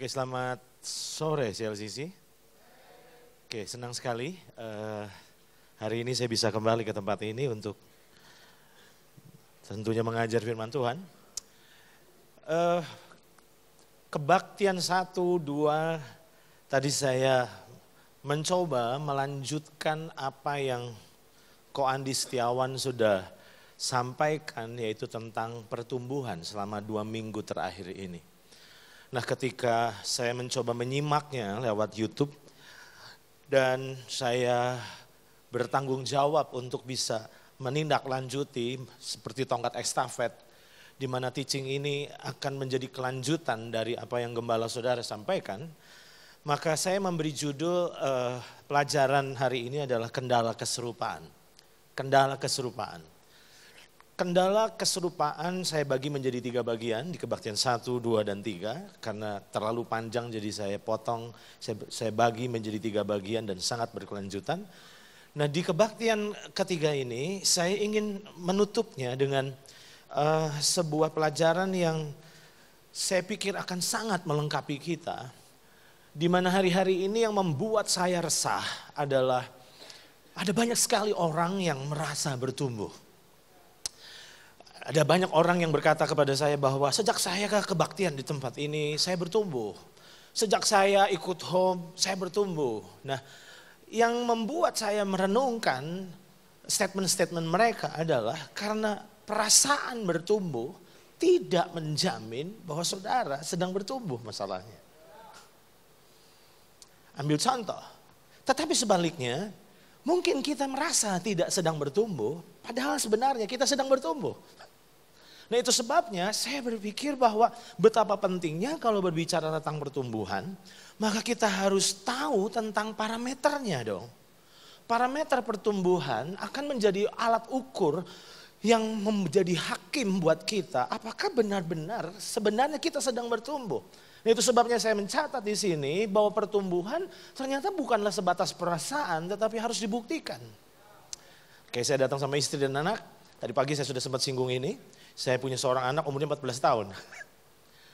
Oke, selamat sore CLCC. Oke, senang sekali uh, hari ini saya bisa kembali ke tempat ini untuk tentunya mengajar firman Tuhan. Uh, kebaktian satu dua tadi saya mencoba melanjutkan apa yang Ko Andi Setiawan sudah sampaikan yaitu tentang pertumbuhan selama dua minggu terakhir ini. Nah ketika saya mencoba menyimaknya lewat YouTube dan saya bertanggung jawab untuk bisa menindaklanjuti seperti tongkat estafet di mana teaching ini akan menjadi kelanjutan dari apa yang gembala saudara sampaikan, maka saya memberi judul eh, pelajaran hari ini adalah kendala keserupaan. Kendala keserupaan. Kendala keserupaan saya bagi menjadi tiga bagian di kebaktian satu, dua dan tiga karena terlalu panjang jadi saya potong, saya, saya bagi menjadi tiga bagian dan sangat berkelanjutan. Nah di kebaktian ketiga ini saya ingin menutupnya dengan uh, sebuah pelajaran yang saya pikir akan sangat melengkapi kita. Di mana hari-hari ini yang membuat saya resah adalah ada banyak sekali orang yang merasa bertumbuh ada banyak orang yang berkata kepada saya bahwa sejak saya ke kebaktian di tempat ini, saya bertumbuh. Sejak saya ikut home, saya bertumbuh. Nah, yang membuat saya merenungkan statement-statement mereka adalah karena perasaan bertumbuh tidak menjamin bahwa saudara sedang bertumbuh masalahnya. Ambil contoh. Tetapi sebaliknya, mungkin kita merasa tidak sedang bertumbuh, padahal sebenarnya kita sedang bertumbuh. Nah itu sebabnya saya berpikir bahwa betapa pentingnya kalau berbicara tentang pertumbuhan, maka kita harus tahu tentang parameternya dong. Parameter pertumbuhan akan menjadi alat ukur yang menjadi hakim buat kita apakah benar-benar sebenarnya kita sedang bertumbuh. Nah, itu sebabnya saya mencatat di sini bahwa pertumbuhan ternyata bukanlah sebatas perasaan tetapi harus dibuktikan. Oke, saya datang sama istri dan anak. Tadi pagi saya sudah sempat singgung ini. Saya punya seorang anak umurnya 14 tahun.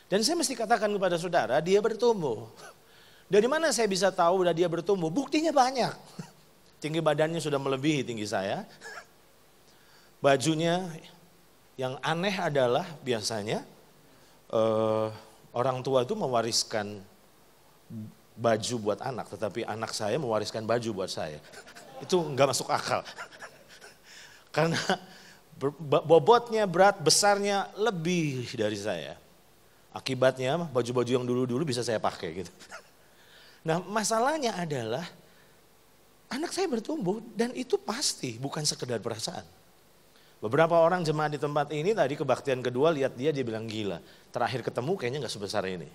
Dan saya mesti katakan kepada saudara, dia bertumbuh. Dari mana saya bisa tahu udah dia bertumbuh? Buktinya banyak. Tinggi badannya sudah melebihi tinggi saya. Bajunya yang aneh adalah biasanya eh, orang tua itu mewariskan baju buat anak, tetapi anak saya mewariskan baju buat saya. Itu nggak masuk akal. Karena bobotnya, berat, besarnya lebih dari saya. Akibatnya baju-baju yang dulu-dulu bisa saya pakai gitu. Nah masalahnya adalah anak saya bertumbuh dan itu pasti bukan sekedar perasaan. Beberapa orang jemaat di tempat ini tadi kebaktian kedua lihat dia dia bilang gila. Terakhir ketemu kayaknya nggak sebesar ini.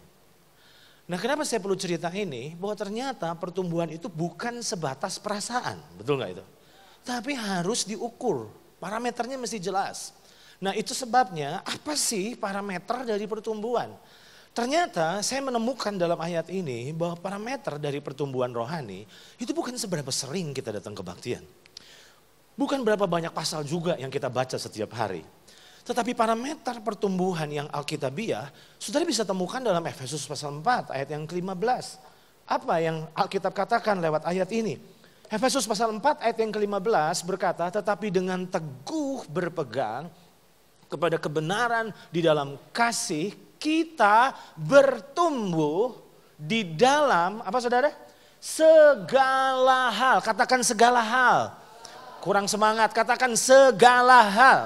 Nah kenapa saya perlu cerita ini? Bahwa ternyata pertumbuhan itu bukan sebatas perasaan. Betul nggak itu? Tapi harus diukur Parameternya mesti jelas. Nah itu sebabnya apa sih parameter dari pertumbuhan? Ternyata saya menemukan dalam ayat ini bahwa parameter dari pertumbuhan rohani itu bukan seberapa sering kita datang ke kebaktian. Bukan berapa banyak pasal juga yang kita baca setiap hari. Tetapi parameter pertumbuhan yang Alkitabiah, sudah bisa temukan dalam Efesus pasal 4 ayat yang ke-15. Apa yang Alkitab katakan lewat ayat ini? Efesus pasal 4 ayat yang ke-15 berkata, tetapi dengan teguh berpegang kepada kebenaran di dalam kasih kita bertumbuh di dalam apa saudara? Segala hal, katakan segala hal. Kurang semangat, katakan segala hal.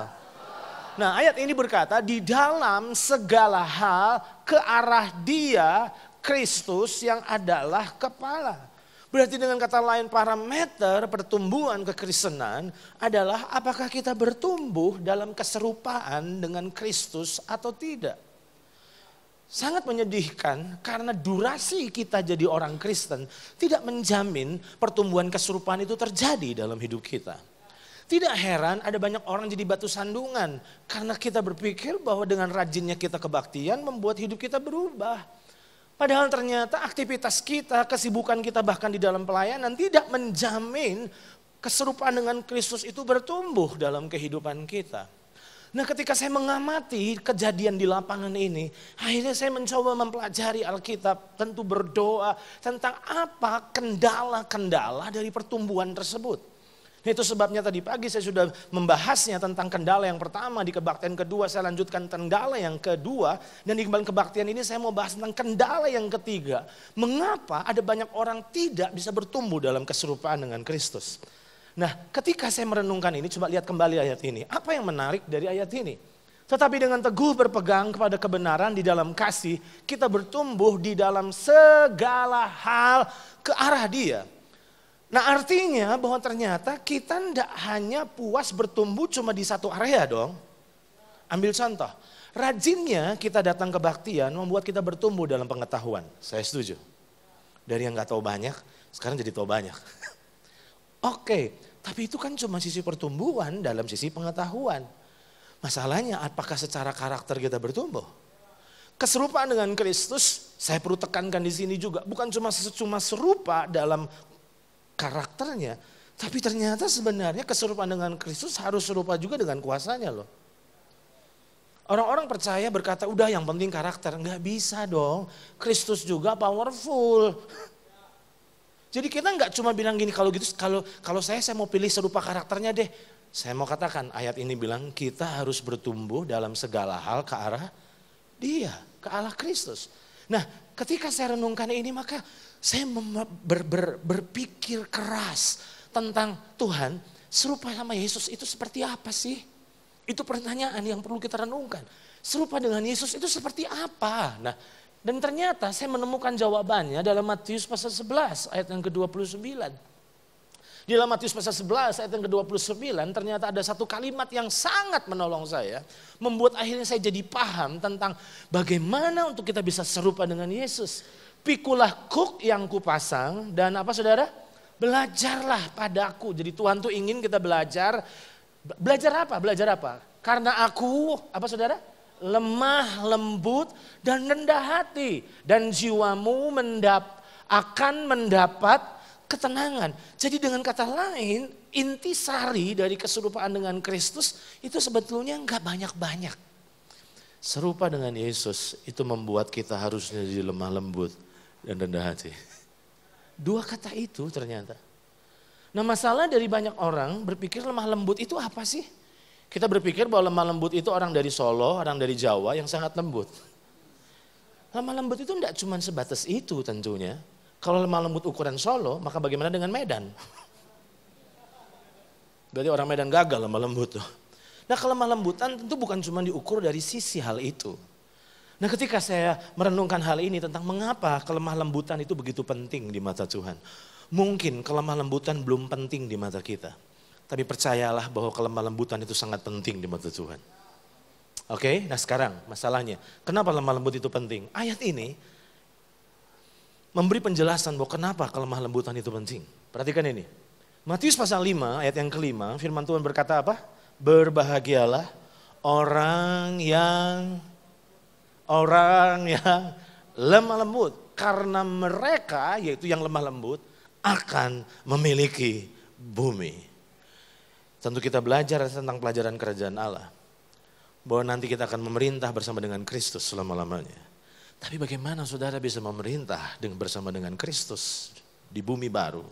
Nah ayat ini berkata di dalam segala hal ke arah dia Kristus yang adalah kepala Berarti dengan kata lain parameter pertumbuhan kekristenan adalah apakah kita bertumbuh dalam keserupaan dengan Kristus atau tidak. Sangat menyedihkan karena durasi kita jadi orang Kristen tidak menjamin pertumbuhan keserupaan itu terjadi dalam hidup kita. Tidak heran ada banyak orang jadi batu sandungan karena kita berpikir bahwa dengan rajinnya kita kebaktian membuat hidup kita berubah. Padahal ternyata aktivitas kita, kesibukan kita bahkan di dalam pelayanan tidak menjamin keserupaan dengan Kristus itu bertumbuh dalam kehidupan kita. Nah ketika saya mengamati kejadian di lapangan ini, akhirnya saya mencoba mempelajari Alkitab, tentu berdoa tentang apa kendala-kendala dari pertumbuhan tersebut. Itu sebabnya tadi pagi saya sudah membahasnya tentang kendala yang pertama. Di kebaktian kedua saya lanjutkan kendala yang kedua. Dan di kebaktian ini saya mau bahas tentang kendala yang ketiga. Mengapa ada banyak orang tidak bisa bertumbuh dalam keserupaan dengan Kristus. Nah ketika saya merenungkan ini coba lihat kembali ayat ini. Apa yang menarik dari ayat ini? Tetapi dengan teguh berpegang kepada kebenaran di dalam kasih, kita bertumbuh di dalam segala hal ke arah Dia Nah artinya bahwa ternyata kita tidak hanya puas bertumbuh cuma di satu area dong. Ambil contoh, rajinnya kita datang ke baktian membuat kita bertumbuh dalam pengetahuan. Saya setuju. Dari yang gak tahu banyak, sekarang jadi tahu banyak. Oke, tapi itu kan cuma sisi pertumbuhan dalam sisi pengetahuan. Masalahnya apakah secara karakter kita bertumbuh? Keserupaan dengan Kristus, saya perlu tekankan di sini juga, bukan cuma cuma serupa dalam karakternya, tapi ternyata sebenarnya keserupaan dengan Kristus harus serupa juga dengan kuasanya loh. Orang-orang percaya berkata, udah yang penting karakter. Nggak bisa dong, Kristus juga powerful. Jadi kita nggak cuma bilang gini, kalau gitu, kalau kalau saya saya mau pilih serupa karakternya deh. Saya mau katakan ayat ini bilang kita harus bertumbuh dalam segala hal ke arah dia, ke arah Kristus. Nah ketika saya renungkan ini maka saya ber, ber, berpikir keras tentang Tuhan serupa sama Yesus itu seperti apa sih? Itu pertanyaan yang perlu kita renungkan. Serupa dengan Yesus itu seperti apa? Nah, dan ternyata saya menemukan jawabannya dalam Matius pasal 11 ayat yang ke-29. Di dalam Matius pasal 11 ayat yang ke-29 ternyata ada satu kalimat yang sangat menolong saya. Membuat akhirnya saya jadi paham tentang bagaimana untuk kita bisa serupa dengan Yesus pikulah kuk yang kupasang dan apa saudara? Belajarlah padaku. Jadi Tuhan tuh ingin kita belajar. Belajar apa? Belajar apa? Karena aku, apa saudara? Lemah, lembut, dan rendah hati. Dan jiwamu mendap, akan mendapat ketenangan. Jadi dengan kata lain, inti sari dari keserupaan dengan Kristus itu sebetulnya nggak banyak-banyak. Serupa dengan Yesus itu membuat kita harusnya jadi lemah lembut dan rendah hati. Dua kata itu ternyata. Nah masalah dari banyak orang berpikir lemah lembut itu apa sih? Kita berpikir bahwa lemah lembut itu orang dari Solo, orang dari Jawa yang sangat lembut. Lemah lembut itu tidak cuma sebatas itu tentunya. Kalau lemah lembut ukuran Solo, maka bagaimana dengan Medan? Berarti orang Medan gagal lemah lembut tuh. Nah kelemah lembutan tentu bukan cuma diukur dari sisi hal itu. Nah ketika saya merenungkan hal ini tentang mengapa kelemah lembutan itu begitu penting di mata Tuhan. Mungkin kelemah lembutan belum penting di mata kita. Tapi percayalah bahwa kelemah lembutan itu sangat penting di mata Tuhan. Oke, nah sekarang masalahnya. Kenapa lemah lembut itu penting? Ayat ini memberi penjelasan bahwa kenapa kelemah lembutan itu penting. Perhatikan ini. Matius pasal 5 ayat yang kelima firman Tuhan berkata apa? Berbahagialah orang yang orang yang lemah lembut karena mereka yaitu yang lemah lembut akan memiliki bumi. Tentu kita belajar tentang pelajaran kerajaan Allah. Bahwa nanti kita akan memerintah bersama dengan Kristus selama-lamanya. Tapi bagaimana saudara bisa memerintah dengan bersama dengan Kristus di bumi baru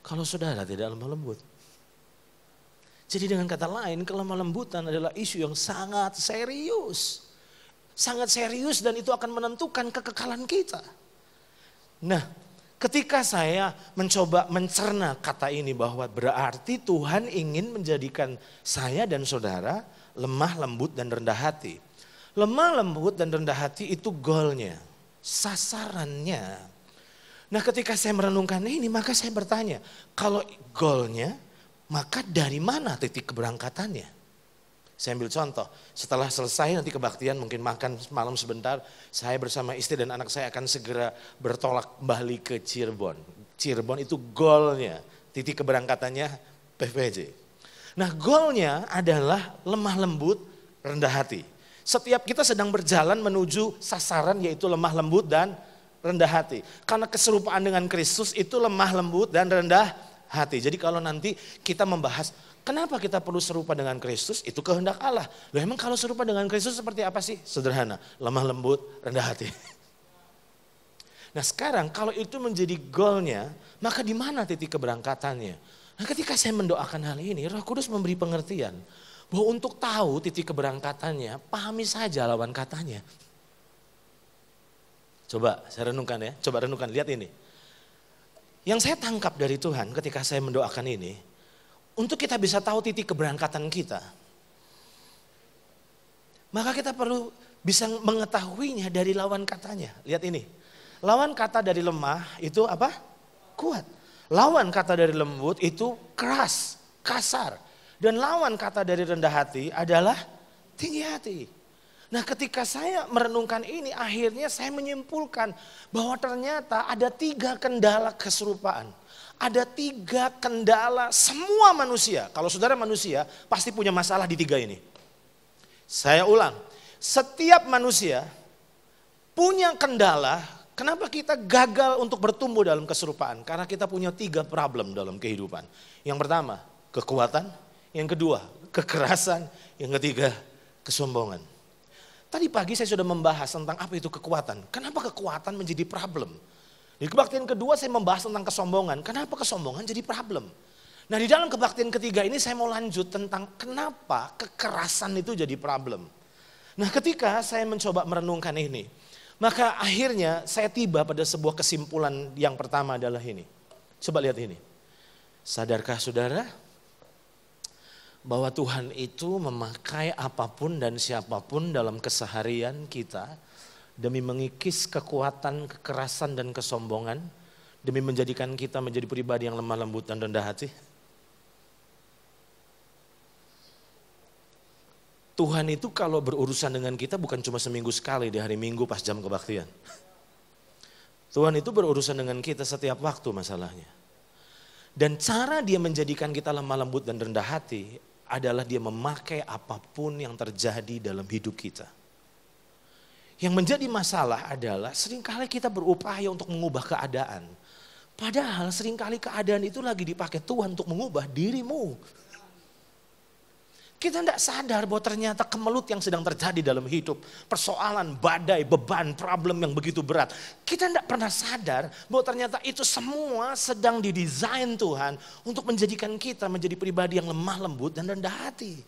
kalau saudara tidak lemah lembut? Jadi dengan kata lain kelemah lembutan adalah isu yang sangat serius sangat serius dan itu akan menentukan kekekalan kita. Nah, ketika saya mencoba mencerna kata ini bahwa berarti Tuhan ingin menjadikan saya dan saudara lemah, lembut dan rendah hati. Lemah, lembut dan rendah hati itu goalnya, sasarannya. Nah ketika saya merenungkan ini maka saya bertanya, kalau goalnya maka dari mana titik keberangkatannya? Saya ambil contoh, setelah selesai nanti kebaktian mungkin makan malam sebentar, saya bersama istri dan anak saya akan segera bertolak balik ke Cirebon. Cirebon itu golnya, titik keberangkatannya PPJ. Nah golnya adalah lemah lembut, rendah hati. Setiap kita sedang berjalan menuju sasaran yaitu lemah lembut dan rendah hati. Karena keserupaan dengan Kristus itu lemah lembut dan rendah hati. Jadi kalau nanti kita membahas Kenapa kita perlu serupa dengan Kristus? Itu kehendak Allah. Loh emang kalau serupa dengan Kristus seperti apa sih? Sederhana, lemah lembut, rendah hati. Nah sekarang kalau itu menjadi goalnya, maka di mana titik keberangkatannya? Nah ketika saya mendoakan hal ini, roh kudus memberi pengertian. Bahwa untuk tahu titik keberangkatannya, pahami saja lawan katanya. Coba saya renungkan ya, coba renungkan, lihat ini. Yang saya tangkap dari Tuhan ketika saya mendoakan ini, untuk kita bisa tahu titik keberangkatan kita, maka kita perlu bisa mengetahuinya dari lawan katanya. Lihat ini, lawan kata dari lemah itu apa? Kuat. Lawan kata dari lembut itu keras, kasar. Dan lawan kata dari rendah hati adalah tinggi hati. Nah, ketika saya merenungkan ini, akhirnya saya menyimpulkan bahwa ternyata ada tiga kendala keserupaan ada tiga kendala semua manusia. Kalau saudara manusia pasti punya masalah di tiga ini. Saya ulang, setiap manusia punya kendala. Kenapa kita gagal untuk bertumbuh dalam keserupaan? Karena kita punya tiga problem dalam kehidupan. Yang pertama, kekuatan. Yang kedua, kekerasan. Yang ketiga, kesombongan. Tadi pagi saya sudah membahas tentang apa itu kekuatan. Kenapa kekuatan menjadi problem? Di kebaktian kedua saya membahas tentang kesombongan. Kenapa kesombongan jadi problem? Nah di dalam kebaktian ketiga ini saya mau lanjut tentang kenapa kekerasan itu jadi problem. Nah ketika saya mencoba merenungkan ini, maka akhirnya saya tiba pada sebuah kesimpulan yang pertama adalah ini. Coba lihat ini. Sadarkah saudara bahwa Tuhan itu memakai apapun dan siapapun dalam keseharian kita demi mengikis kekuatan, kekerasan, dan kesombongan, demi menjadikan kita menjadi pribadi yang lemah lembut dan rendah hati? Tuhan itu kalau berurusan dengan kita bukan cuma seminggu sekali di hari Minggu pas jam kebaktian. Tuhan itu berurusan dengan kita setiap waktu masalahnya. Dan cara dia menjadikan kita lemah lembut dan rendah hati adalah dia memakai apapun yang terjadi dalam hidup kita. Yang menjadi masalah adalah seringkali kita berupaya untuk mengubah keadaan. Padahal seringkali keadaan itu lagi dipakai Tuhan untuk mengubah dirimu. Kita tidak sadar bahwa ternyata kemelut yang sedang terjadi dalam hidup, persoalan, badai, beban, problem yang begitu berat. Kita tidak pernah sadar bahwa ternyata itu semua sedang didesain Tuhan untuk menjadikan kita menjadi pribadi yang lemah lembut dan rendah hati.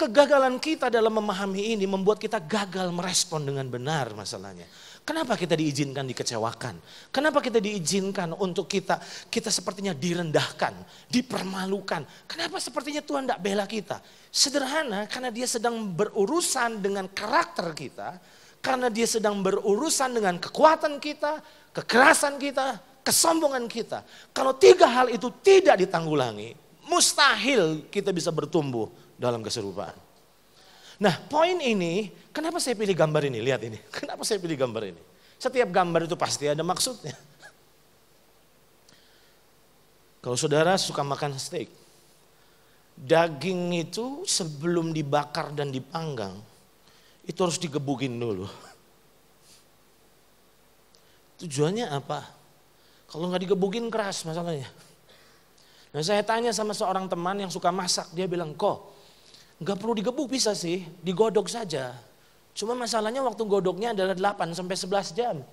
Kegagalan kita dalam memahami ini membuat kita gagal merespon dengan benar masalahnya. Kenapa kita diizinkan dikecewakan? Kenapa kita diizinkan untuk kita kita sepertinya direndahkan, dipermalukan? Kenapa sepertinya Tuhan tidak bela kita? Sederhana karena dia sedang berurusan dengan karakter kita, karena dia sedang berurusan dengan kekuatan kita, kekerasan kita, kesombongan kita. Kalau tiga hal itu tidak ditanggulangi, mustahil kita bisa bertumbuh dalam keserupaan. Nah poin ini, kenapa saya pilih gambar ini? Lihat ini, kenapa saya pilih gambar ini? Setiap gambar itu pasti ada maksudnya. Kalau saudara suka makan steak, daging itu sebelum dibakar dan dipanggang, itu harus digebukin dulu. Tujuannya apa? Kalau nggak digebukin keras masalahnya. Nah saya tanya sama seorang teman yang suka masak, dia bilang, kok Nggak perlu digebuk bisa sih, digodok saja. Cuma masalahnya waktu godoknya adalah 8 sampai 11 jam.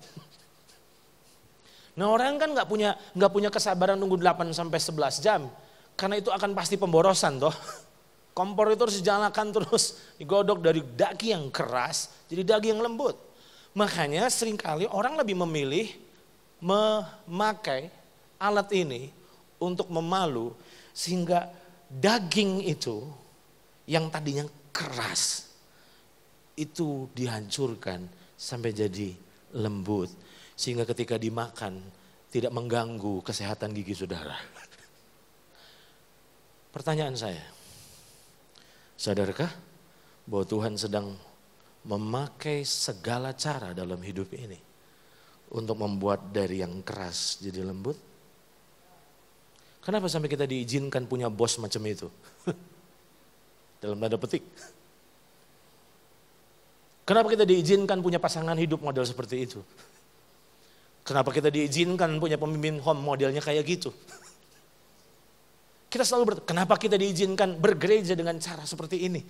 Nah orang kan nggak punya nggak punya kesabaran nunggu 8 sampai 11 jam. Karena itu akan pasti pemborosan toh. Kompor itu harus dijalankan terus, digodok dari daging yang keras jadi daging yang lembut. Makanya seringkali orang lebih memilih memakai alat ini untuk memalu sehingga daging itu yang tadinya keras itu dihancurkan sampai jadi lembut sehingga ketika dimakan tidak mengganggu kesehatan gigi saudara. Pertanyaan saya, sadarkah bahwa Tuhan sedang memakai segala cara dalam hidup ini untuk membuat dari yang keras jadi lembut? Kenapa sampai kita diizinkan punya bos macam itu? Dalam tanda petik. Kenapa kita diizinkan punya pasangan hidup model seperti itu? Kenapa kita diizinkan punya pemimpin home modelnya kayak gitu? Kita selalu bertanya, kenapa kita diizinkan bergereja dengan cara seperti ini?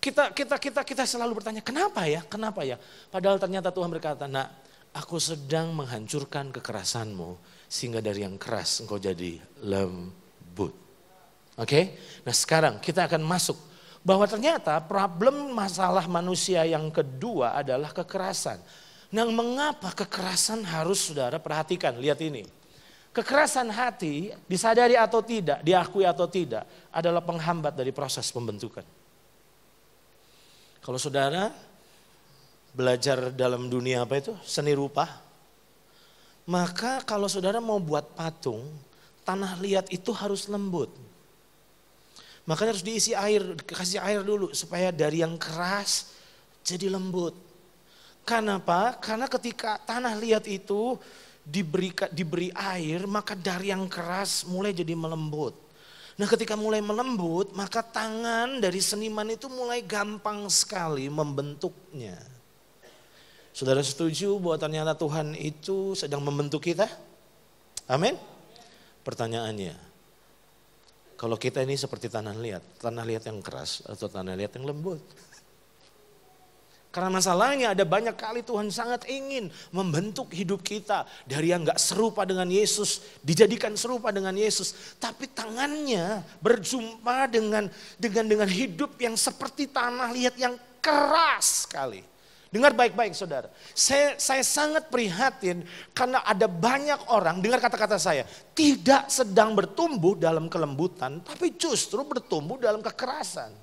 Kita kita kita kita selalu bertanya kenapa ya? Kenapa ya? Padahal ternyata Tuhan berkata, "Nak, aku sedang menghancurkan kekerasanmu sehingga dari yang keras engkau jadi lembut." Oke, okay? nah sekarang kita akan masuk bahwa ternyata problem masalah manusia yang kedua adalah kekerasan. Nah, mengapa kekerasan harus saudara perhatikan? Lihat ini. Kekerasan hati, disadari atau tidak, diakui atau tidak, adalah penghambat dari proses pembentukan. Kalau saudara belajar dalam dunia apa itu? Seni rupa. Maka kalau saudara mau buat patung, tanah liat itu harus lembut. Makanya harus diisi air, kasih air dulu supaya dari yang keras jadi lembut. Karena apa? Karena ketika tanah liat itu diberi, diberi air, maka dari yang keras mulai jadi melembut. Nah ketika mulai melembut, maka tangan dari seniman itu mulai gampang sekali membentuknya. Saudara setuju bahwa ternyata Tuhan itu sedang membentuk kita? Amin? Pertanyaannya, kalau kita ini seperti tanah liat, tanah liat yang keras atau tanah liat yang lembut. Karena masalahnya ada banyak kali Tuhan sangat ingin membentuk hidup kita dari yang gak serupa dengan Yesus, dijadikan serupa dengan Yesus, tapi tangannya berjumpa dengan dengan dengan hidup yang seperti tanah liat yang keras sekali. Dengar baik-baik saudara. Saya, saya sangat prihatin karena ada banyak orang, dengar kata-kata saya, tidak sedang bertumbuh dalam kelembutan, tapi justru bertumbuh dalam kekerasan.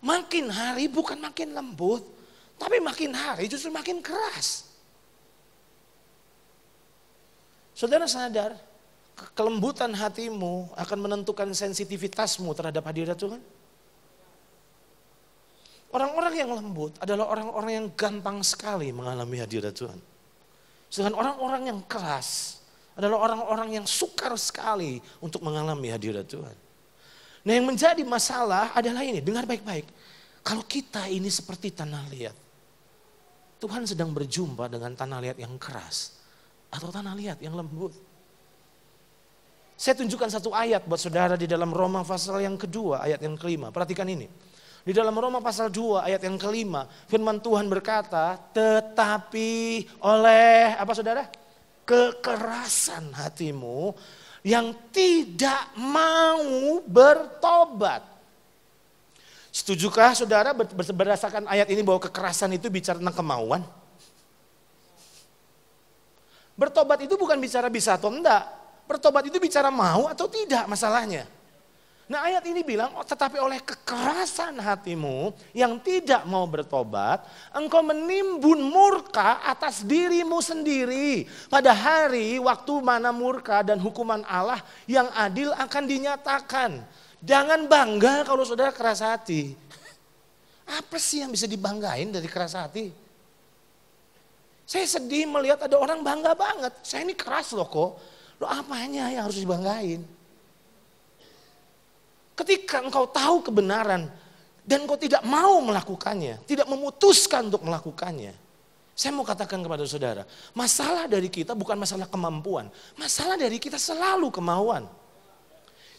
Makin hari bukan makin lembut, tapi makin hari justru makin keras. Saudara sadar, kelembutan hatimu akan menentukan sensitivitasmu terhadap hadirat Tuhan. Orang-orang yang lembut adalah orang-orang yang gampang sekali mengalami hadirat Tuhan. Sedangkan orang-orang yang keras adalah orang-orang yang sukar sekali untuk mengalami hadirat Tuhan. Nah yang menjadi masalah adalah ini, dengar baik-baik. Kalau kita ini seperti tanah liat. Tuhan sedang berjumpa dengan tanah liat yang keras. Atau tanah liat yang lembut. Saya tunjukkan satu ayat buat saudara di dalam Roma pasal yang kedua, ayat yang kelima. Perhatikan ini. Di dalam Roma pasal 2 ayat yang kelima, firman Tuhan berkata, tetapi oleh apa saudara? Kekerasan hatimu yang tidak mau bertobat. Setujukah saudara berdasarkan ayat ini bahwa kekerasan itu bicara tentang kemauan? Bertobat itu bukan bicara bisa atau enggak. Bertobat itu bicara mau atau tidak masalahnya. Nah ayat ini bilang, oh, tetapi oleh kekerasan hatimu yang tidak mau bertobat, engkau menimbun murka atas dirimu sendiri. Pada hari waktu mana murka dan hukuman Allah yang adil akan dinyatakan. Jangan bangga kalau saudara keras hati. Apa sih yang bisa dibanggain dari keras hati? Saya sedih melihat ada orang bangga banget. Saya ini keras loh kok. Lo apanya yang harus dibanggain? Ketika engkau tahu kebenaran dan engkau tidak mau melakukannya, tidak memutuskan untuk melakukannya. Saya mau katakan kepada saudara, masalah dari kita bukan masalah kemampuan, masalah dari kita selalu kemauan.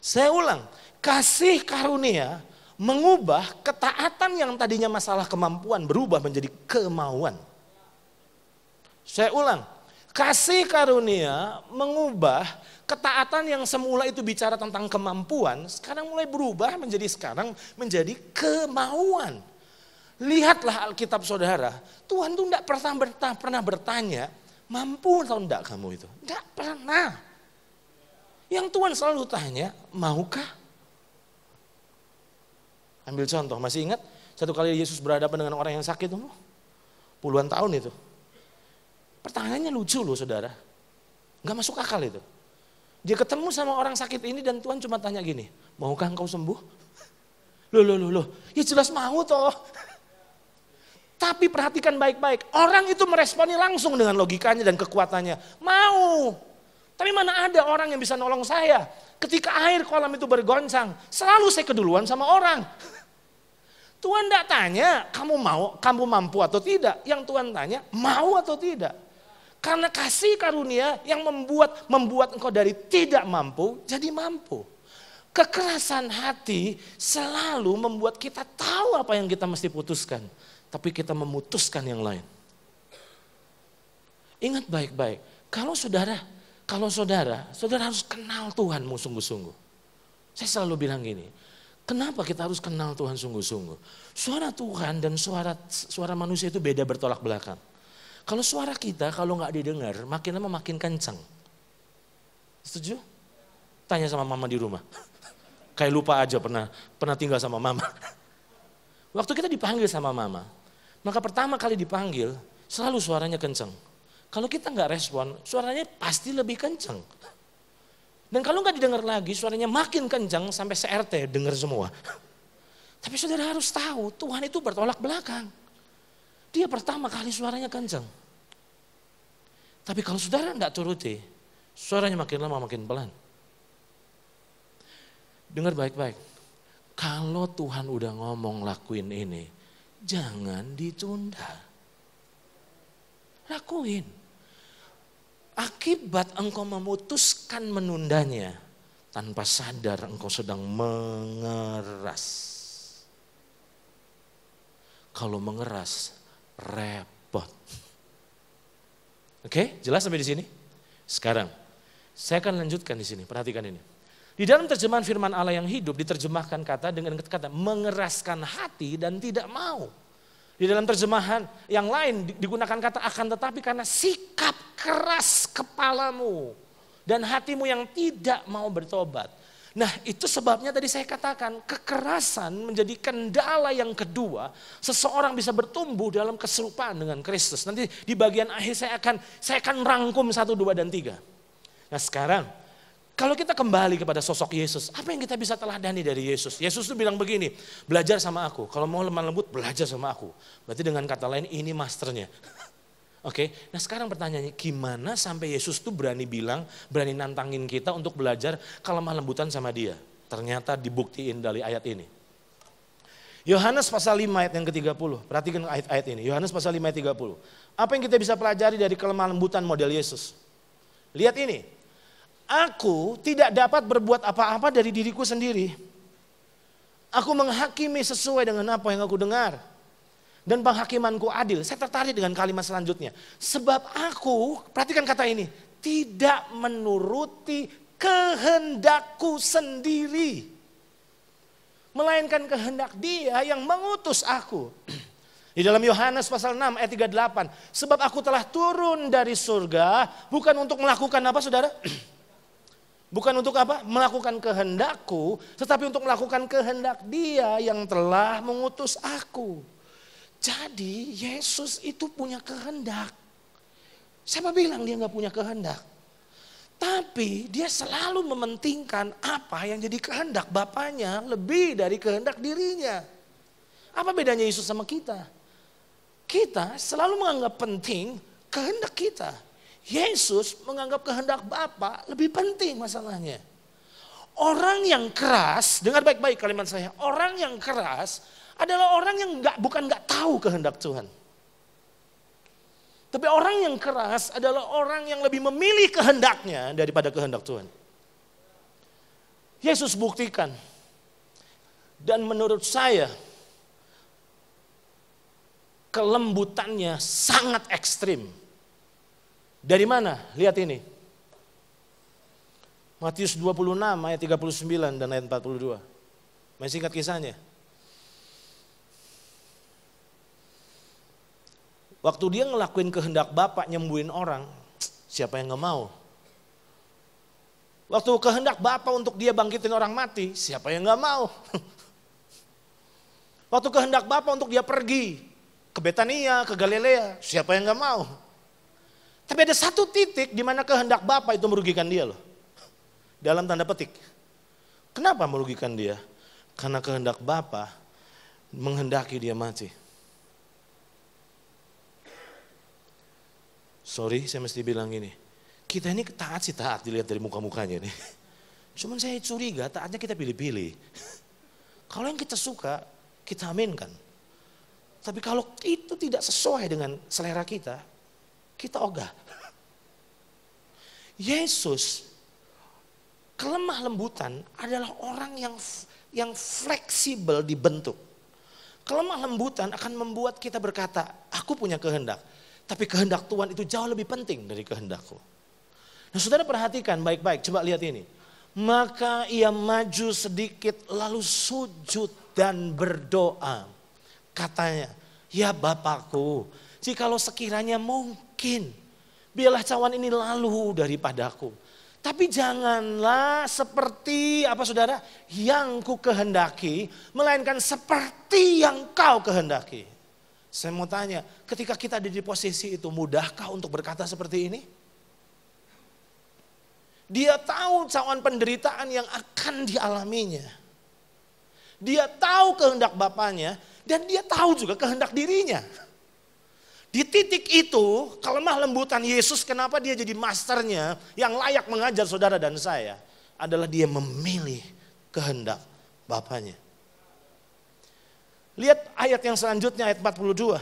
Saya ulang, kasih karunia mengubah ketaatan yang tadinya masalah kemampuan berubah menjadi kemauan. Saya ulang, Kasih karunia mengubah ketaatan yang semula itu bicara tentang kemampuan, sekarang mulai berubah menjadi sekarang menjadi kemauan. Lihatlah Alkitab saudara, Tuhan tuh tidak pernah, bertanya, pernah bertanya, mampu atau tidak kamu itu? tidak pernah. Yang Tuhan selalu tanya, maukah? Ambil contoh, masih ingat satu kali Yesus berhadapan dengan orang yang sakit, puluhan tahun itu Pertanyaannya lucu loh saudara. Gak masuk akal itu. Dia ketemu sama orang sakit ini dan Tuhan cuma tanya gini, maukah engkau sembuh? Loh, loh, loh, loh. Ya jelas mau toh. Tapi perhatikan baik-baik. Orang itu meresponi langsung dengan logikanya dan kekuatannya. Mau. Tapi mana ada orang yang bisa nolong saya? Ketika air kolam itu bergoncang, selalu saya keduluan sama orang. Tuhan tidak tanya, kamu mau, kamu mampu atau tidak. Yang Tuhan tanya, mau atau tidak. Karena kasih karunia yang membuat membuat engkau dari tidak mampu jadi mampu. Kekerasan hati selalu membuat kita tahu apa yang kita mesti putuskan, tapi kita memutuskan yang lain. Ingat baik-baik, kalau saudara, kalau saudara, saudara harus kenal Tuhanmu sungguh-sungguh. Saya selalu bilang gini, Kenapa kita harus kenal Tuhan sungguh-sungguh? Suara Tuhan dan suara suara manusia itu beda bertolak belakang. Kalau suara kita kalau nggak didengar, makin lama makin kencang. Setuju? Tanya sama mama di rumah. Kayak lupa aja pernah pernah tinggal sama mama. Waktu kita dipanggil sama mama, maka pertama kali dipanggil selalu suaranya kencang. Kalau kita nggak respon, suaranya pasti lebih kencang. Dan kalau nggak didengar lagi, suaranya makin kencang sampai CRT dengar semua. Tapi saudara harus tahu, Tuhan itu bertolak belakang. Dia pertama kali suaranya kencang. Tapi kalau saudara tidak turuti, suaranya makin lama makin pelan. Dengar baik-baik. Kalau Tuhan udah ngomong lakuin ini, jangan ditunda. Lakuin. Akibat engkau memutuskan menundanya, tanpa sadar engkau sedang mengeras. Kalau mengeras, repot. Oke, jelas sampai di sini? Sekarang, saya akan lanjutkan di sini, perhatikan ini. Di dalam terjemahan firman Allah yang hidup diterjemahkan kata dengan kata mengeraskan hati dan tidak mau. Di dalam terjemahan yang lain digunakan kata akan tetapi karena sikap keras kepalamu dan hatimu yang tidak mau bertobat. Nah itu sebabnya tadi saya katakan kekerasan menjadi kendala yang kedua seseorang bisa bertumbuh dalam keserupaan dengan Kristus. Nanti di bagian akhir saya akan saya akan rangkum satu dua dan tiga. Nah sekarang kalau kita kembali kepada sosok Yesus, apa yang kita bisa teladani dari Yesus? Yesus itu bilang begini, belajar sama aku. Kalau mau lemah lembut, belajar sama aku. Berarti dengan kata lain ini masternya. Oke, nah sekarang pertanyaannya gimana sampai Yesus tuh berani bilang, berani nantangin kita untuk belajar kelemah lembutan sama dia. Ternyata dibuktiin dari ayat ini. Yohanes pasal 5 ayat yang ke-30, perhatikan ayat-ayat ini. Yohanes pasal 5 ayat 30. Apa yang kita bisa pelajari dari kelemah lembutan model Yesus? Lihat ini, aku tidak dapat berbuat apa-apa dari diriku sendiri. Aku menghakimi sesuai dengan apa yang aku dengar dan penghakimanku adil. Saya tertarik dengan kalimat selanjutnya. Sebab aku, perhatikan kata ini, tidak menuruti kehendakku sendiri. Melainkan kehendak dia yang mengutus aku. Di dalam Yohanes pasal 6 ayat 38. Sebab aku telah turun dari surga bukan untuk melakukan apa saudara? Bukan untuk apa? Melakukan kehendakku. Tetapi untuk melakukan kehendak dia yang telah mengutus aku. Jadi Yesus itu punya kehendak. Siapa bilang dia nggak punya kehendak? Tapi dia selalu mementingkan apa yang jadi kehendak Bapaknya lebih dari kehendak dirinya. Apa bedanya Yesus sama kita? Kita selalu menganggap penting kehendak kita. Yesus menganggap kehendak Bapa lebih penting masalahnya. Orang yang keras, dengar baik-baik kalimat saya, orang yang keras adalah orang yang nggak bukan nggak tahu kehendak Tuhan. Tapi orang yang keras adalah orang yang lebih memilih kehendaknya daripada kehendak Tuhan. Yesus buktikan. Dan menurut saya kelembutannya sangat ekstrim. Dari mana? Lihat ini. Matius 26 ayat 39 dan ayat 42. Masih ingat kisahnya? Waktu dia ngelakuin kehendak Bapak nyembuhin orang, siapa yang gak mau? Waktu kehendak Bapak untuk dia bangkitin orang mati, siapa yang gak mau? Waktu kehendak Bapak untuk dia pergi ke Betania, ke Galilea, siapa yang gak mau? Tapi ada satu titik di mana kehendak Bapak itu merugikan dia loh. Dalam tanda petik. Kenapa merugikan dia? Karena kehendak Bapak menghendaki dia mati. Sorry, saya mesti bilang gini. Kita ini taat sih taat dilihat dari muka-mukanya nih. Cuman saya curiga taatnya kita pilih-pilih. Kalau yang kita suka, kita aminkan. Tapi kalau itu tidak sesuai dengan selera kita, kita ogah. Yesus kelemah lembutan adalah orang yang yang fleksibel dibentuk. Kelemah lembutan akan membuat kita berkata, aku punya kehendak. Tapi kehendak Tuhan itu jauh lebih penting dari kehendakku. Nah saudara perhatikan baik-baik, coba lihat ini. Maka ia maju sedikit lalu sujud dan berdoa. Katanya, ya Bapakku, jikalau sekiranya mungkin, biarlah cawan ini lalu daripadaku. Tapi janganlah seperti apa saudara yang ku kehendaki, melainkan seperti yang kau kehendaki. Saya mau tanya, ketika kita ada di posisi itu, mudahkah untuk berkata seperti ini? Dia tahu cawan penderitaan yang akan dialaminya. Dia tahu kehendak bapaknya dan dia tahu juga kehendak dirinya. Di titik itu, kelemah lembutan Yesus kenapa dia jadi masternya yang layak mengajar saudara dan saya adalah dia memilih kehendak Bapaknya. Lihat ayat yang selanjutnya ayat 42.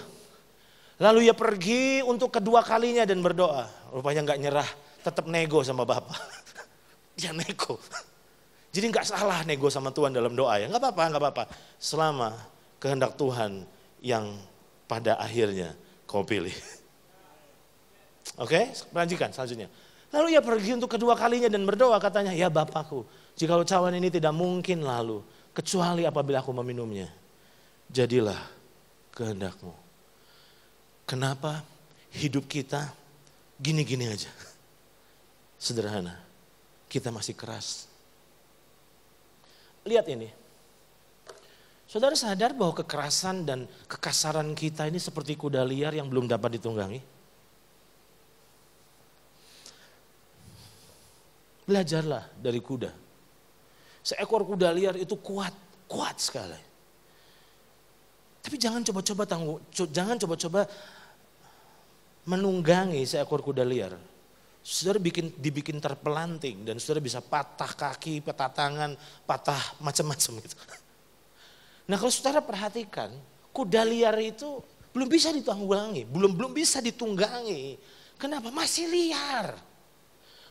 Lalu ia pergi untuk kedua kalinya dan berdoa. Rupanya nggak nyerah, tetap nego sama Bapak. Dia nego. Jadi nggak salah nego sama Tuhan dalam doa ya. Nggak apa-apa, nggak apa-apa. Selama kehendak Tuhan yang pada akhirnya kau pilih. Oke, lanjutkan selanjutnya. Lalu ia pergi untuk kedua kalinya dan berdoa katanya, ya Bapakku, jika cawan ini tidak mungkin lalu, kecuali apabila aku meminumnya jadilah kehendakmu. Kenapa hidup kita gini-gini aja? Sederhana, kita masih keras. Lihat ini, saudara sadar bahwa kekerasan dan kekasaran kita ini seperti kuda liar yang belum dapat ditunggangi. Belajarlah dari kuda. Seekor kuda liar itu kuat, kuat sekali tapi jangan coba-coba tangguh, jangan coba-coba menunggangi seekor kuda liar. Saudara bikin, dibikin terpelanting dan saudara bisa patah kaki, patah tangan, patah macam-macam gitu. Nah kalau saudara perhatikan, kuda liar itu belum bisa ditanggulangi, belum belum bisa ditunggangi. Kenapa? Masih liar.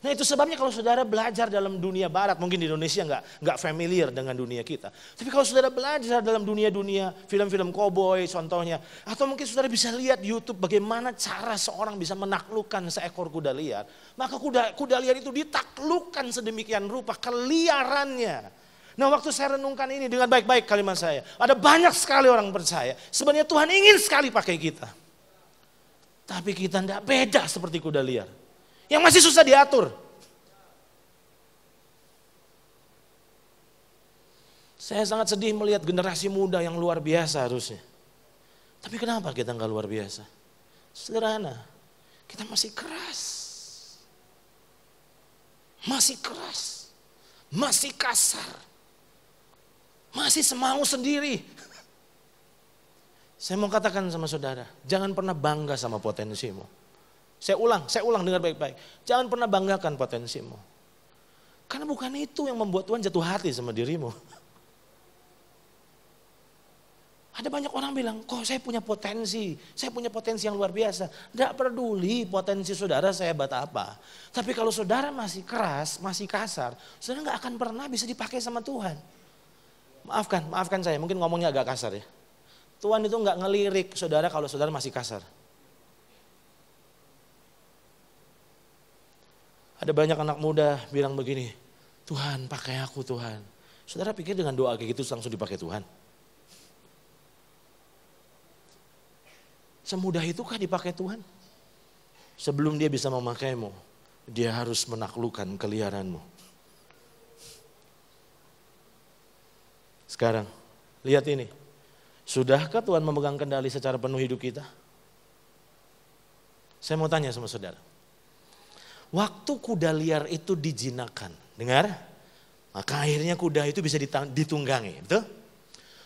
Nah itu sebabnya kalau saudara belajar dalam dunia barat, mungkin di Indonesia nggak nggak familiar dengan dunia kita. Tapi kalau saudara belajar dalam dunia-dunia, film-film koboi contohnya, atau mungkin saudara bisa lihat YouTube bagaimana cara seorang bisa menaklukkan seekor kuda liar. Maka kuda kuda liar itu ditaklukkan sedemikian rupa keliarannya. Nah waktu saya renungkan ini dengan baik-baik kalimat saya. Ada banyak sekali orang percaya. Sebenarnya Tuhan ingin sekali pakai kita. Tapi kita tidak beda seperti kuda liar yang masih susah diatur. Saya sangat sedih melihat generasi muda yang luar biasa harusnya. Tapi kenapa kita nggak luar biasa? Sederhana, kita masih keras. Masih keras. Masih kasar. Masih semau sendiri. Saya mau katakan sama saudara, jangan pernah bangga sama potensimu. Saya ulang, saya ulang dengar baik-baik. Jangan pernah banggakan potensimu. Karena bukan itu yang membuat Tuhan jatuh hati sama dirimu. Ada banyak orang bilang, kok saya punya potensi, saya punya potensi yang luar biasa. Tidak peduli potensi saudara saya bata apa. Tapi kalau saudara masih keras, masih kasar, saudara nggak akan pernah bisa dipakai sama Tuhan. Maafkan, maafkan saya, mungkin ngomongnya agak kasar ya. Tuhan itu nggak ngelirik saudara kalau saudara masih kasar. Ada banyak anak muda bilang begini, Tuhan pakai aku Tuhan. Saudara pikir dengan doa kayak gitu langsung dipakai Tuhan? Semudah itukah dipakai Tuhan? Sebelum dia bisa memakaimu, dia harus menaklukkan keliaranmu. Sekarang, lihat ini. Sudahkah Tuhan memegang kendali secara penuh hidup kita? Saya mau tanya sama saudara. Waktu kuda liar itu dijinakan, dengar? Maka akhirnya kuda itu bisa ditunggangi, betul?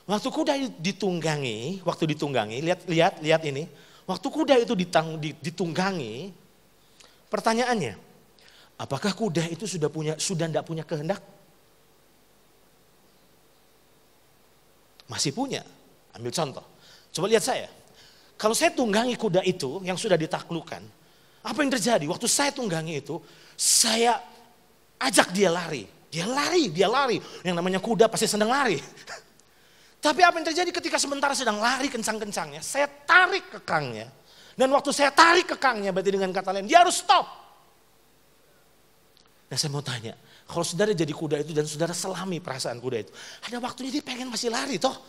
Waktu kuda ditunggangi, waktu ditunggangi, lihat lihat lihat ini. Waktu kuda itu ditang, ditunggangi, pertanyaannya, apakah kuda itu sudah punya sudah tidak punya kehendak? Masih punya. Ambil contoh. Coba lihat saya. Kalau saya tunggangi kuda itu yang sudah ditaklukan. Apa yang terjadi? Waktu saya tunggangi itu, saya ajak dia lari. Dia lari, dia lari. Yang namanya kuda pasti sedang lari. Tapi apa yang terjadi ketika sementara sedang lari kencang-kencangnya, saya tarik kekangnya. Dan waktu saya tarik kekangnya, berarti dengan kata lain, dia harus stop. Nah saya mau tanya, kalau saudara jadi kuda itu dan saudara selami perasaan kuda itu, ada waktunya dia pengen masih lari toh.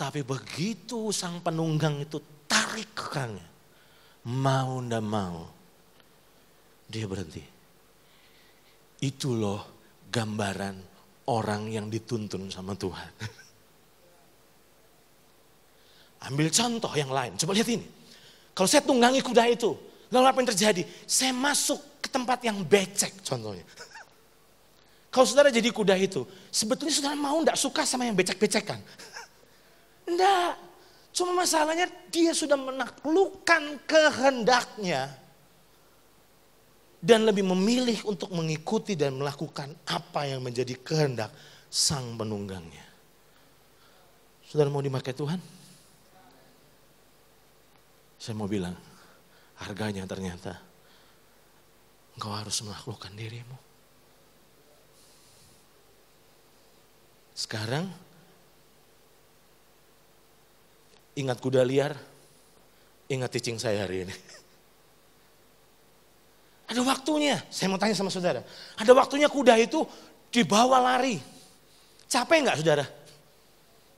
Tapi begitu sang penunggang itu tarik kekangnya, mau ndak mau dia berhenti. Itu loh gambaran orang yang dituntun sama Tuhan. Ambil contoh yang lain, coba lihat ini. Kalau saya tunggangi kuda itu, lalu apa yang terjadi? Saya masuk ke tempat yang becek contohnya. Kalau saudara jadi kuda itu, sebetulnya saudara mau ndak suka sama yang becek-becekan? Enggak. Cuma masalahnya dia sudah menaklukkan kehendaknya. Dan lebih memilih untuk mengikuti dan melakukan apa yang menjadi kehendak sang penunggangnya. Saudara mau dimakai Tuhan? Saya mau bilang, harganya ternyata engkau harus menaklukkan dirimu. Sekarang Ingat kuda liar, ingat teaching saya hari ini. Ada waktunya, saya mau tanya sama saudara. Ada waktunya kuda itu dibawa lari. Capek nggak saudara?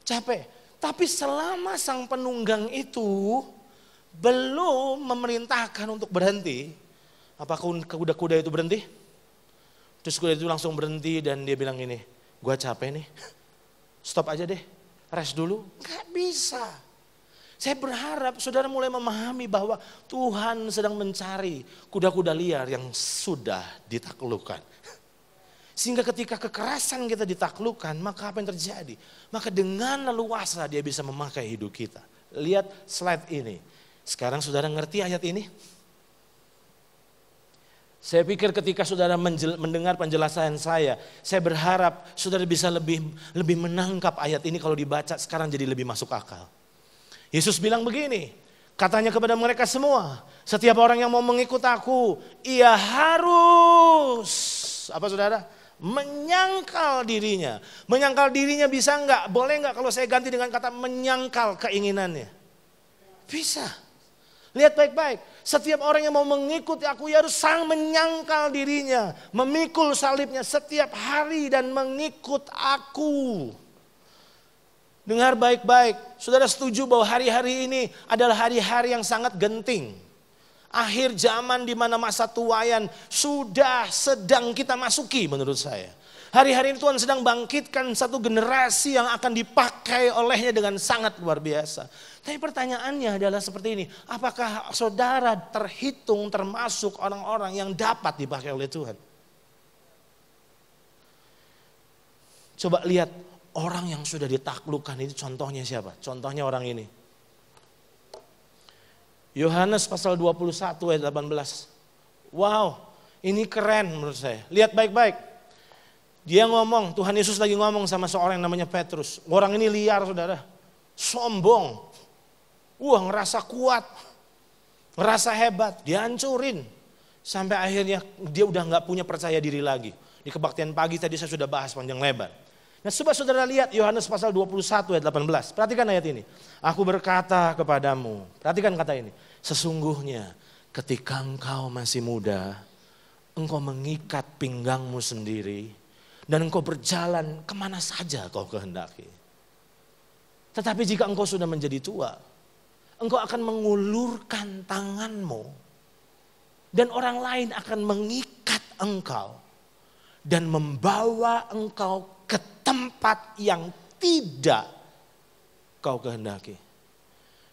Capek. Tapi selama sang penunggang itu belum memerintahkan untuk berhenti, apakah kuda-kuda itu berhenti? Terus kuda itu langsung berhenti dan dia bilang ini, gue capek nih, stop aja deh, rest dulu. Gak bisa. Saya berharap saudara mulai memahami bahwa Tuhan sedang mencari kuda-kuda liar yang sudah ditaklukkan. Sehingga ketika kekerasan kita ditaklukkan, maka apa yang terjadi? Maka dengan leluasa dia bisa memakai hidup kita. Lihat slide ini. Sekarang saudara ngerti ayat ini? Saya pikir ketika saudara mendengar penjelasan saya, saya berharap saudara bisa lebih lebih menangkap ayat ini kalau dibaca sekarang jadi lebih masuk akal. Yesus bilang begini, katanya kepada mereka semua, setiap orang yang mau mengikut aku, ia harus, apa saudara? Menyangkal dirinya. Menyangkal dirinya bisa enggak? Boleh enggak kalau saya ganti dengan kata menyangkal keinginannya? Bisa. Lihat baik-baik. Setiap orang yang mau mengikuti aku ia harus sang menyangkal dirinya. Memikul salibnya setiap hari dan mengikut aku. Dengar baik-baik, saudara setuju bahwa hari-hari ini adalah hari-hari yang sangat genting. Akhir zaman di mana masa tuayan sudah sedang kita masuki menurut saya. Hari-hari ini Tuhan sedang bangkitkan satu generasi yang akan dipakai olehnya dengan sangat luar biasa. Tapi pertanyaannya adalah seperti ini, apakah saudara terhitung termasuk orang-orang yang dapat dipakai oleh Tuhan? Coba lihat Orang yang sudah ditaklukkan itu contohnya siapa? Contohnya orang ini. Yohanes pasal 21 ayat 18. Wow, ini keren menurut saya. Lihat baik-baik. Dia ngomong, Tuhan Yesus lagi ngomong sama seorang yang namanya Petrus. Orang ini liar saudara. Sombong. Wah ngerasa kuat. Ngerasa hebat. Dihancurin. Sampai akhirnya dia udah nggak punya percaya diri lagi. Di kebaktian pagi tadi saya sudah bahas panjang lebar. Nah coba saudara lihat Yohanes pasal 21 ayat 18. Perhatikan ayat ini. Aku berkata kepadamu. Perhatikan kata ini. Sesungguhnya ketika engkau masih muda. Engkau mengikat pinggangmu sendiri. Dan engkau berjalan kemana saja kau kehendaki. Tetapi jika engkau sudah menjadi tua. Engkau akan mengulurkan tanganmu dan orang lain akan mengikat engkau dan membawa engkau ke tempat yang tidak kau kehendaki.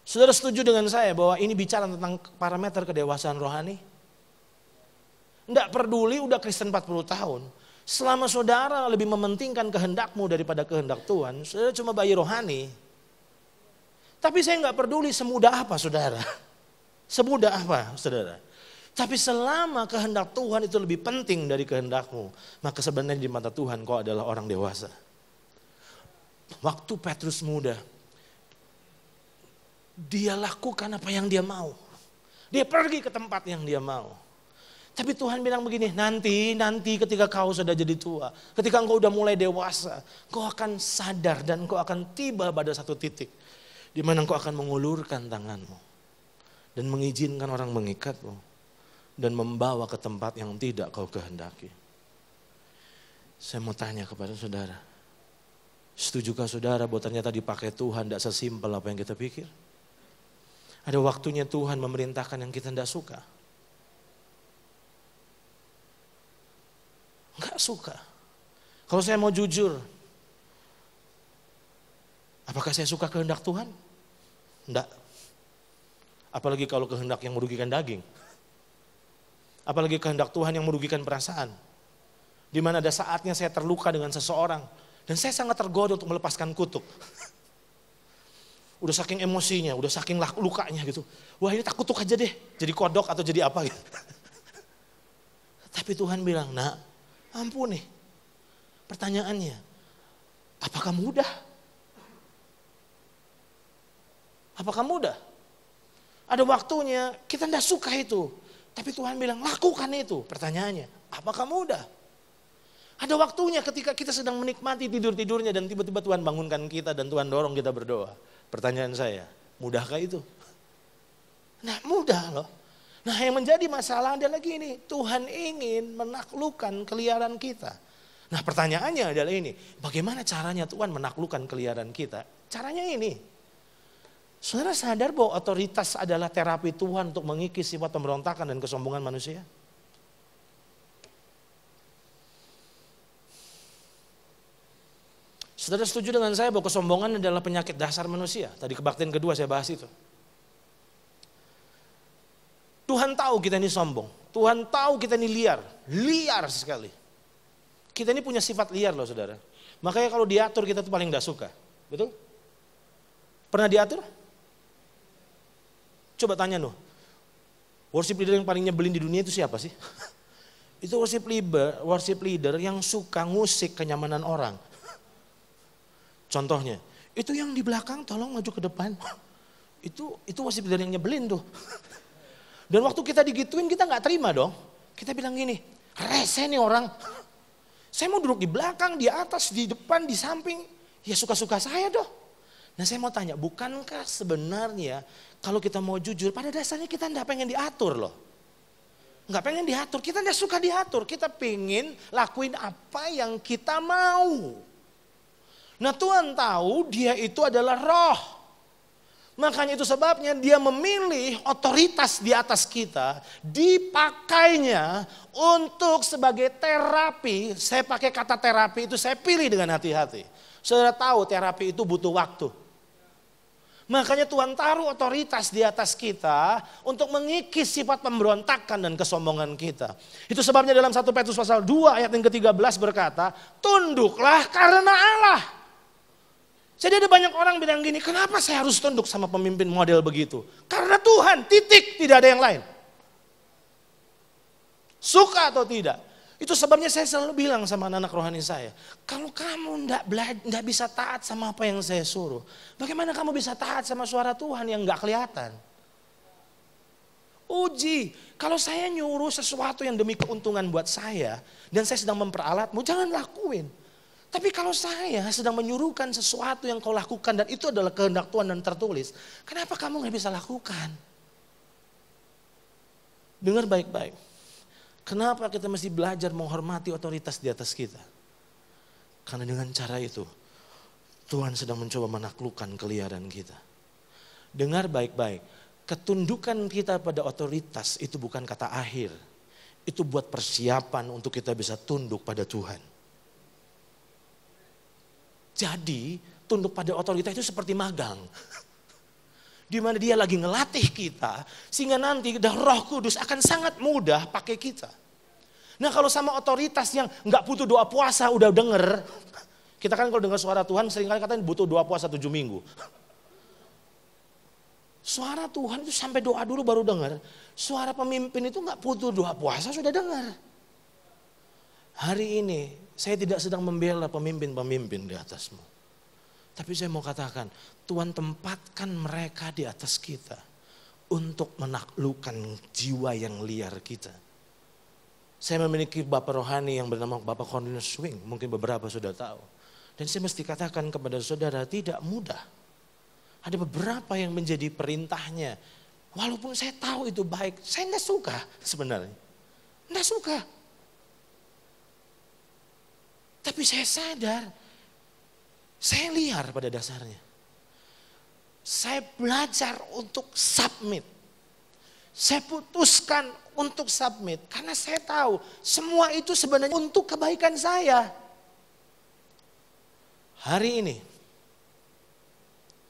Saudara setuju dengan saya bahwa ini bicara tentang parameter kedewasaan rohani? Tidak peduli udah Kristen 40 tahun. Selama saudara lebih mementingkan kehendakmu daripada kehendak Tuhan, saudara cuma bayi rohani. Tapi saya nggak peduli semudah apa saudara. Semudah apa saudara. Tapi selama kehendak Tuhan itu lebih penting dari kehendakmu, maka sebenarnya di mata Tuhan kau adalah orang dewasa. Waktu Petrus muda, dia lakukan apa yang dia mau. Dia pergi ke tempat yang dia mau. Tapi Tuhan bilang begini, nanti, nanti ketika kau sudah jadi tua, ketika engkau sudah mulai dewasa, kau akan sadar dan kau akan tiba pada satu titik di mana engkau akan mengulurkan tanganmu dan mengizinkan orang mengikatmu dan membawa ke tempat yang tidak kau kehendaki. Saya mau tanya kepada saudara, setujukah saudara bahwa ternyata dipakai Tuhan tidak sesimpel apa yang kita pikir? Ada waktunya Tuhan memerintahkan yang kita tidak suka. Enggak suka. Kalau saya mau jujur, apakah saya suka kehendak Tuhan? Enggak. Apalagi kalau kehendak yang merugikan daging. Apalagi kehendak Tuhan yang merugikan perasaan. Di mana ada saatnya saya terluka dengan seseorang. Dan saya sangat tergoda untuk melepaskan kutuk. udah saking emosinya, udah saking lukanya gitu. Wah ini tak kutuk aja deh, jadi kodok atau jadi apa gitu. Tapi Tuhan bilang, nak ampun nih. Pertanyaannya, apakah mudah? Apakah mudah? Ada waktunya, kita tidak suka itu. Tapi Tuhan bilang, lakukan itu. Pertanyaannya, apakah mudah? Ada waktunya ketika kita sedang menikmati tidur-tidurnya dan tiba-tiba Tuhan bangunkan kita dan Tuhan dorong kita berdoa. Pertanyaan saya, mudahkah itu? Nah mudah loh. Nah yang menjadi masalah adalah gini, Tuhan ingin menaklukkan keliaran kita. Nah pertanyaannya adalah ini, bagaimana caranya Tuhan menaklukkan keliaran kita? Caranya ini, Saudara sadar bahwa otoritas adalah terapi Tuhan untuk mengikis sifat pemberontakan dan kesombongan manusia? Saudara setuju dengan saya bahwa kesombongan adalah penyakit dasar manusia. Tadi kebaktian kedua saya bahas itu. Tuhan tahu kita ini sombong. Tuhan tahu kita ini liar. Liar sekali. Kita ini punya sifat liar loh saudara. Makanya kalau diatur kita tuh paling gak suka. Betul? Pernah diatur? Coba tanya Nuh, worship leader yang paling nyebelin di dunia itu siapa sih? itu worship leader, worship leader yang suka ngusik kenyamanan orang. Contohnya, itu yang di belakang tolong maju ke depan. itu itu worship leader yang nyebelin tuh. Dan waktu kita digituin kita nggak terima dong. Kita bilang gini, rese nih orang. Saya mau duduk di belakang, di atas, di depan, di samping. Ya suka-suka saya dong. Nah saya mau tanya, bukankah sebenarnya kalau kita mau jujur, pada dasarnya kita tidak pengen diatur loh. Nggak pengen diatur, kita tidak suka diatur. Kita pengen lakuin apa yang kita mau. Nah Tuhan tahu dia itu adalah roh. Makanya itu sebabnya dia memilih otoritas di atas kita dipakainya untuk sebagai terapi. Saya pakai kata terapi itu saya pilih dengan hati-hati. Saudara tahu terapi itu butuh waktu. Makanya Tuhan taruh otoritas di atas kita untuk mengikis sifat pemberontakan dan kesombongan kita. Itu sebabnya dalam satu Petrus pasal 2 ayat yang ke-13 berkata, tunduklah karena Allah. Jadi ada banyak orang bilang gini, kenapa saya harus tunduk sama pemimpin model begitu? Karena Tuhan, titik, tidak ada yang lain. Suka atau tidak. Itu sebabnya saya selalu bilang sama anak-anak rohani saya, kalau kamu tidak belajar, bisa taat sama apa yang saya suruh, bagaimana kamu bisa taat sama suara Tuhan yang nggak kelihatan? Uji, kalau saya nyuruh sesuatu yang demi keuntungan buat saya dan saya sedang memperalatmu, jangan lakuin. Tapi kalau saya sedang menyuruhkan sesuatu yang kau lakukan dan itu adalah kehendak Tuhan dan tertulis, kenapa kamu nggak bisa lakukan? Dengar baik-baik. Kenapa kita mesti belajar menghormati otoritas di atas kita? Karena dengan cara itu, Tuhan sedang mencoba menaklukkan keliaran kita. Dengar baik-baik, ketundukan kita pada otoritas itu bukan kata akhir. Itu buat persiapan untuk kita bisa tunduk pada Tuhan. Jadi, tunduk pada otoritas itu seperti magang. di mana dia lagi ngelatih kita sehingga nanti Roh Kudus akan sangat mudah pakai kita. Nah kalau sama otoritas yang nggak butuh doa puasa udah denger, kita kan kalau dengar suara Tuhan seringkali katanya butuh doa puasa tujuh minggu. Suara Tuhan itu sampai doa dulu baru dengar. Suara pemimpin itu nggak butuh doa puasa sudah dengar. Hari ini saya tidak sedang membela pemimpin-pemimpin di atasmu. Tapi saya mau katakan, Tuhan tempatkan mereka di atas kita untuk menaklukkan jiwa yang liar kita. Saya memiliki bapak rohani yang bernama Bapak Cornelius Swing, mungkin beberapa sudah tahu. Dan saya mesti katakan kepada saudara, tidak mudah. Ada beberapa yang menjadi perintahnya. Walaupun saya tahu itu baik, saya tidak suka sebenarnya. tidak suka. Tapi saya sadar, saya liar pada dasarnya. Saya belajar untuk submit. Saya putuskan untuk submit karena saya tahu semua itu sebenarnya untuk kebaikan saya. Hari ini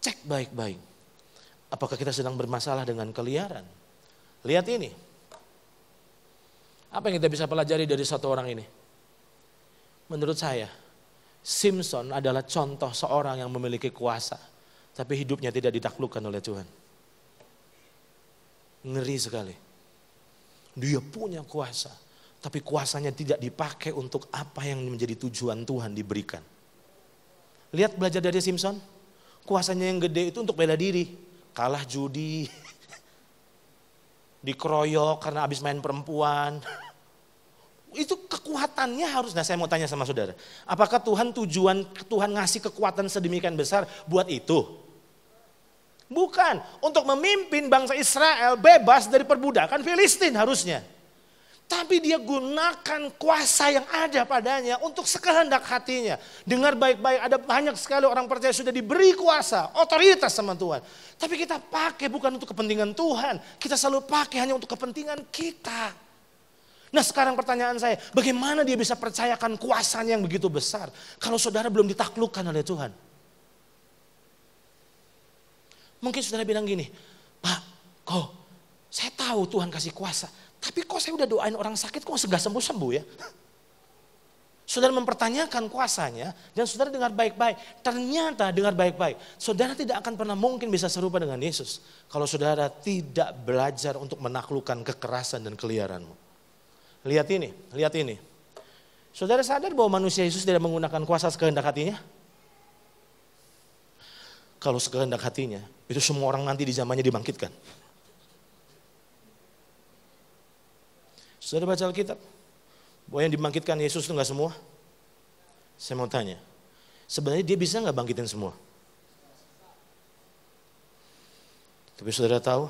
cek baik-baik. Apakah kita sedang bermasalah dengan keliaran? Lihat ini. Apa yang kita bisa pelajari dari satu orang ini? Menurut saya, Simpson adalah contoh seorang yang memiliki kuasa, tapi hidupnya tidak ditaklukkan oleh Tuhan. Ngeri sekali. Dia punya kuasa, tapi kuasanya tidak dipakai untuk apa yang menjadi tujuan Tuhan diberikan. Lihat belajar dari Simpson, kuasanya yang gede itu untuk bela diri, kalah judi, dikeroyok karena habis main perempuan. itu kekuatannya harus. Nah saya mau tanya sama saudara, apakah Tuhan tujuan Tuhan ngasih kekuatan sedemikian besar buat itu? Bukan untuk memimpin bangsa Israel bebas dari perbudakan Filistin harusnya. Tapi dia gunakan kuasa yang ada padanya untuk sekehendak hatinya. Dengar baik-baik, ada banyak sekali orang percaya sudah diberi kuasa, otoritas sama Tuhan. Tapi kita pakai bukan untuk kepentingan Tuhan, kita selalu pakai hanya untuk kepentingan kita. Nah sekarang pertanyaan saya, bagaimana dia bisa percayakan kuasanya yang begitu besar kalau saudara belum ditaklukkan oleh Tuhan? Mungkin saudara bilang gini, Pak, kok saya tahu Tuhan kasih kuasa, tapi kok saya udah doain orang sakit kok segera sembuh-sembuh ya? Saudara mempertanyakan kuasanya dan saudara dengar baik-baik. Ternyata dengar baik-baik. Saudara tidak akan pernah mungkin bisa serupa dengan Yesus. Kalau saudara tidak belajar untuk menaklukkan kekerasan dan keliaranmu. Lihat ini, lihat ini. Saudara sadar bahwa manusia Yesus tidak menggunakan kuasa sekehendak hatinya? Kalau sekehendak hatinya, itu semua orang nanti di zamannya dibangkitkan. Saudara baca Alkitab, bahwa yang dibangkitkan Yesus itu nggak semua? Saya mau tanya, sebenarnya dia bisa nggak bangkitin semua? Tapi saudara tahu,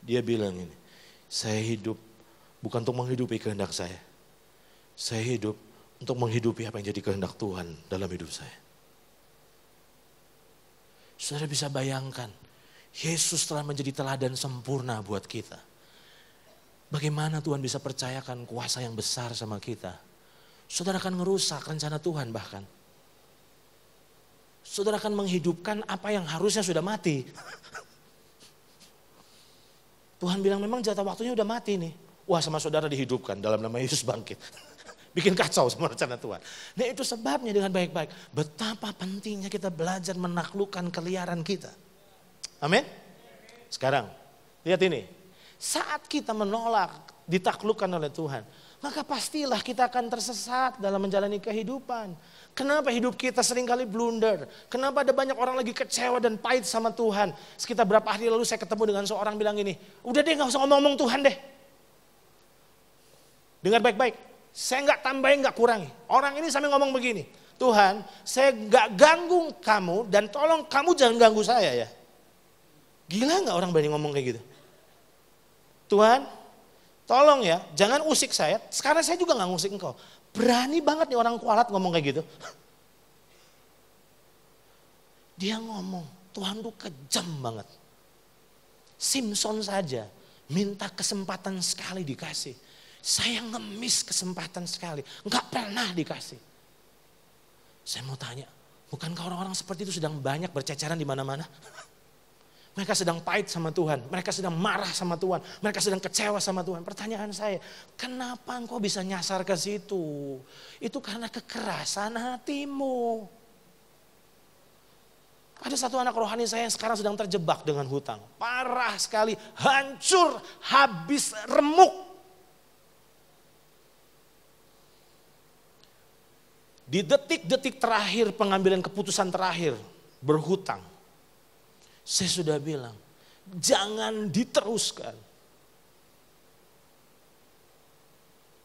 dia bilang ini, saya hidup bukan untuk menghidupi kehendak saya. Saya hidup untuk menghidupi apa yang jadi kehendak Tuhan dalam hidup saya. Saudara bisa bayangkan, Yesus telah menjadi teladan sempurna buat kita. Bagaimana Tuhan bisa percayakan kuasa yang besar sama kita? Saudara akan merusak rencana Tuhan bahkan. Saudara akan menghidupkan apa yang harusnya sudah mati. Tuhan bilang memang jatah waktunya sudah mati nih. Wah sama saudara dihidupkan dalam nama Yesus bangkit. Bikin kacau semua rencana Tuhan. Nah itu sebabnya dengan baik-baik. Betapa pentingnya kita belajar menaklukkan keliaran kita. Amin. Sekarang, lihat ini. Saat kita menolak ditaklukkan oleh Tuhan. Maka pastilah kita akan tersesat dalam menjalani kehidupan. Kenapa hidup kita seringkali blunder? Kenapa ada banyak orang lagi kecewa dan pahit sama Tuhan? Sekitar berapa hari lalu saya ketemu dengan seorang bilang ini, udah deh gak usah ngomong-ngomong Tuhan deh. Dengar baik-baik. Saya nggak tambahin, nggak kurangi. Orang ini sambil ngomong begini. Tuhan, saya nggak ganggu kamu dan tolong kamu jangan ganggu saya ya. Gila nggak orang berani ngomong kayak gitu? Tuhan, tolong ya, jangan usik saya. Sekarang saya juga nggak ngusik engkau. Berani banget nih orang kualat ngomong kayak gitu. Dia ngomong, Tuhan tuh kejam banget. Simpson saja minta kesempatan sekali dikasih saya ngemis kesempatan sekali. nggak pernah dikasih. Saya mau tanya, bukankah orang-orang seperti itu sedang banyak berceceran di mana-mana? Mereka sedang pahit sama Tuhan. Mereka sedang marah sama Tuhan. Mereka sedang kecewa sama Tuhan. Pertanyaan saya, kenapa engkau bisa nyasar ke situ? Itu karena kekerasan hatimu. Ada satu anak rohani saya yang sekarang sedang terjebak dengan hutang. Parah sekali, hancur, habis remuk. Di detik-detik terakhir pengambilan keputusan terakhir berhutang. Saya sudah bilang, jangan diteruskan.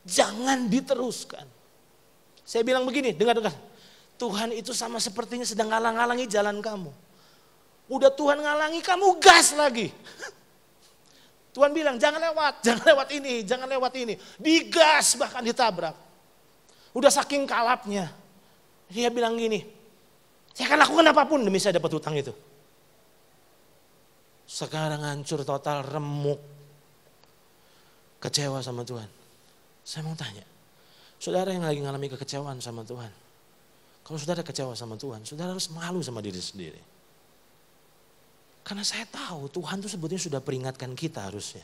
Jangan diteruskan. Saya bilang begini, dengar-dengar. Tuhan itu sama sepertinya sedang ngalang-ngalangi jalan kamu. Udah Tuhan ngalangi kamu gas lagi. Tuhan bilang jangan lewat, jangan lewat ini, jangan lewat ini. Digas bahkan ditabrak. Udah saking kalapnya. Dia bilang gini, saya akan lakukan apapun demi saya dapat hutang itu. Sekarang hancur total, remuk. Kecewa sama Tuhan. Saya mau tanya, saudara yang lagi mengalami kekecewaan sama Tuhan. Kalau saudara kecewa sama Tuhan, saudara harus malu sama diri sendiri. Karena saya tahu Tuhan tuh sebetulnya sudah peringatkan kita harusnya.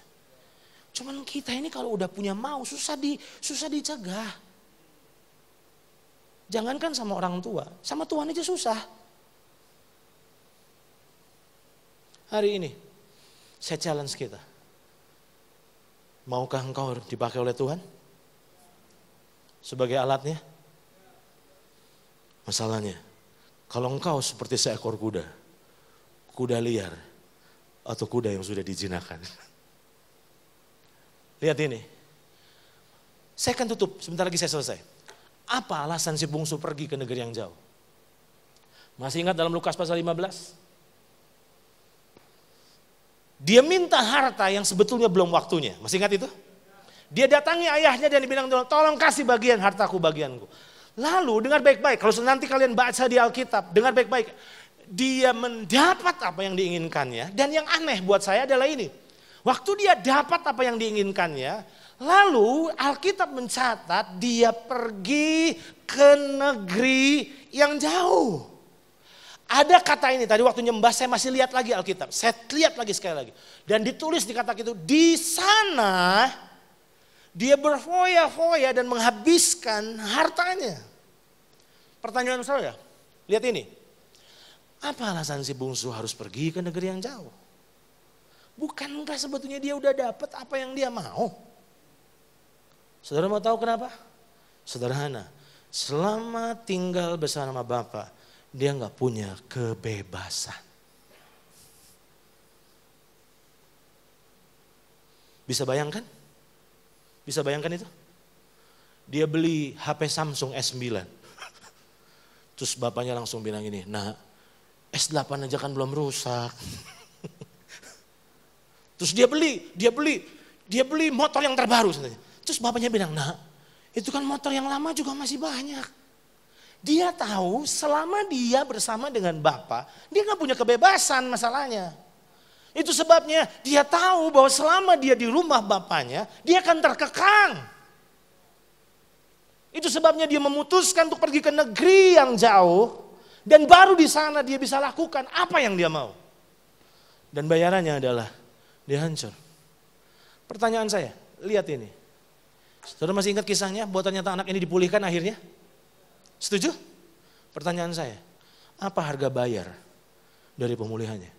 Cuman kita ini kalau udah punya mau susah di susah dicegah. Jangankan sama orang tua, sama Tuhan aja susah. Hari ini, saya challenge kita. Maukah engkau dipakai oleh Tuhan? Sebagai alatnya? Masalahnya, kalau engkau seperti seekor kuda, kuda liar, atau kuda yang sudah dijinakan. Lihat ini. Saya akan tutup, sebentar lagi saya selesai. Apa alasan si bungsu pergi ke negeri yang jauh? Masih ingat dalam Lukas pasal 15? Dia minta harta yang sebetulnya belum waktunya. Masih ingat itu? Dia datangi ayahnya dan dibilang, tolong kasih bagian hartaku, bagianku. Lalu dengar baik-baik, kalau nanti kalian baca di Alkitab, dengar baik-baik. Dia mendapat apa yang diinginkannya dan yang aneh buat saya adalah ini. Waktu dia dapat apa yang diinginkannya, Lalu Alkitab mencatat dia pergi ke negeri yang jauh. Ada kata ini tadi waktu nyembah saya masih lihat lagi Alkitab. Saya lihat lagi sekali lagi. Dan ditulis di kata itu di sana dia berfoya-foya dan menghabiskan hartanya. Pertanyaan saya, lihat ini. Apa alasan si bungsu harus pergi ke negeri yang jauh? Bukankah sebetulnya dia udah dapat apa yang dia mau? Saudara mau tahu kenapa? Sederhana. Selama tinggal bersama Bapak, dia nggak punya kebebasan. Bisa bayangkan? Bisa bayangkan itu? Dia beli HP Samsung S9. Terus bapaknya langsung bilang gini, nah S8 aja kan belum rusak. Terus dia beli, dia beli, dia beli motor yang terbaru Terus bapaknya bilang, nak itu kan motor yang lama juga masih banyak. Dia tahu selama dia bersama dengan bapak, dia nggak punya kebebasan masalahnya. Itu sebabnya dia tahu bahwa selama dia di rumah bapaknya, dia akan terkekang. Itu sebabnya dia memutuskan untuk pergi ke negeri yang jauh dan baru di sana dia bisa lakukan apa yang dia mau. Dan bayarannya adalah dia hancur. Pertanyaan saya, lihat ini. Saudara masih ingat kisahnya? Buat ternyata anak ini dipulihkan akhirnya? Setuju? Pertanyaan saya, apa harga bayar dari pemulihannya?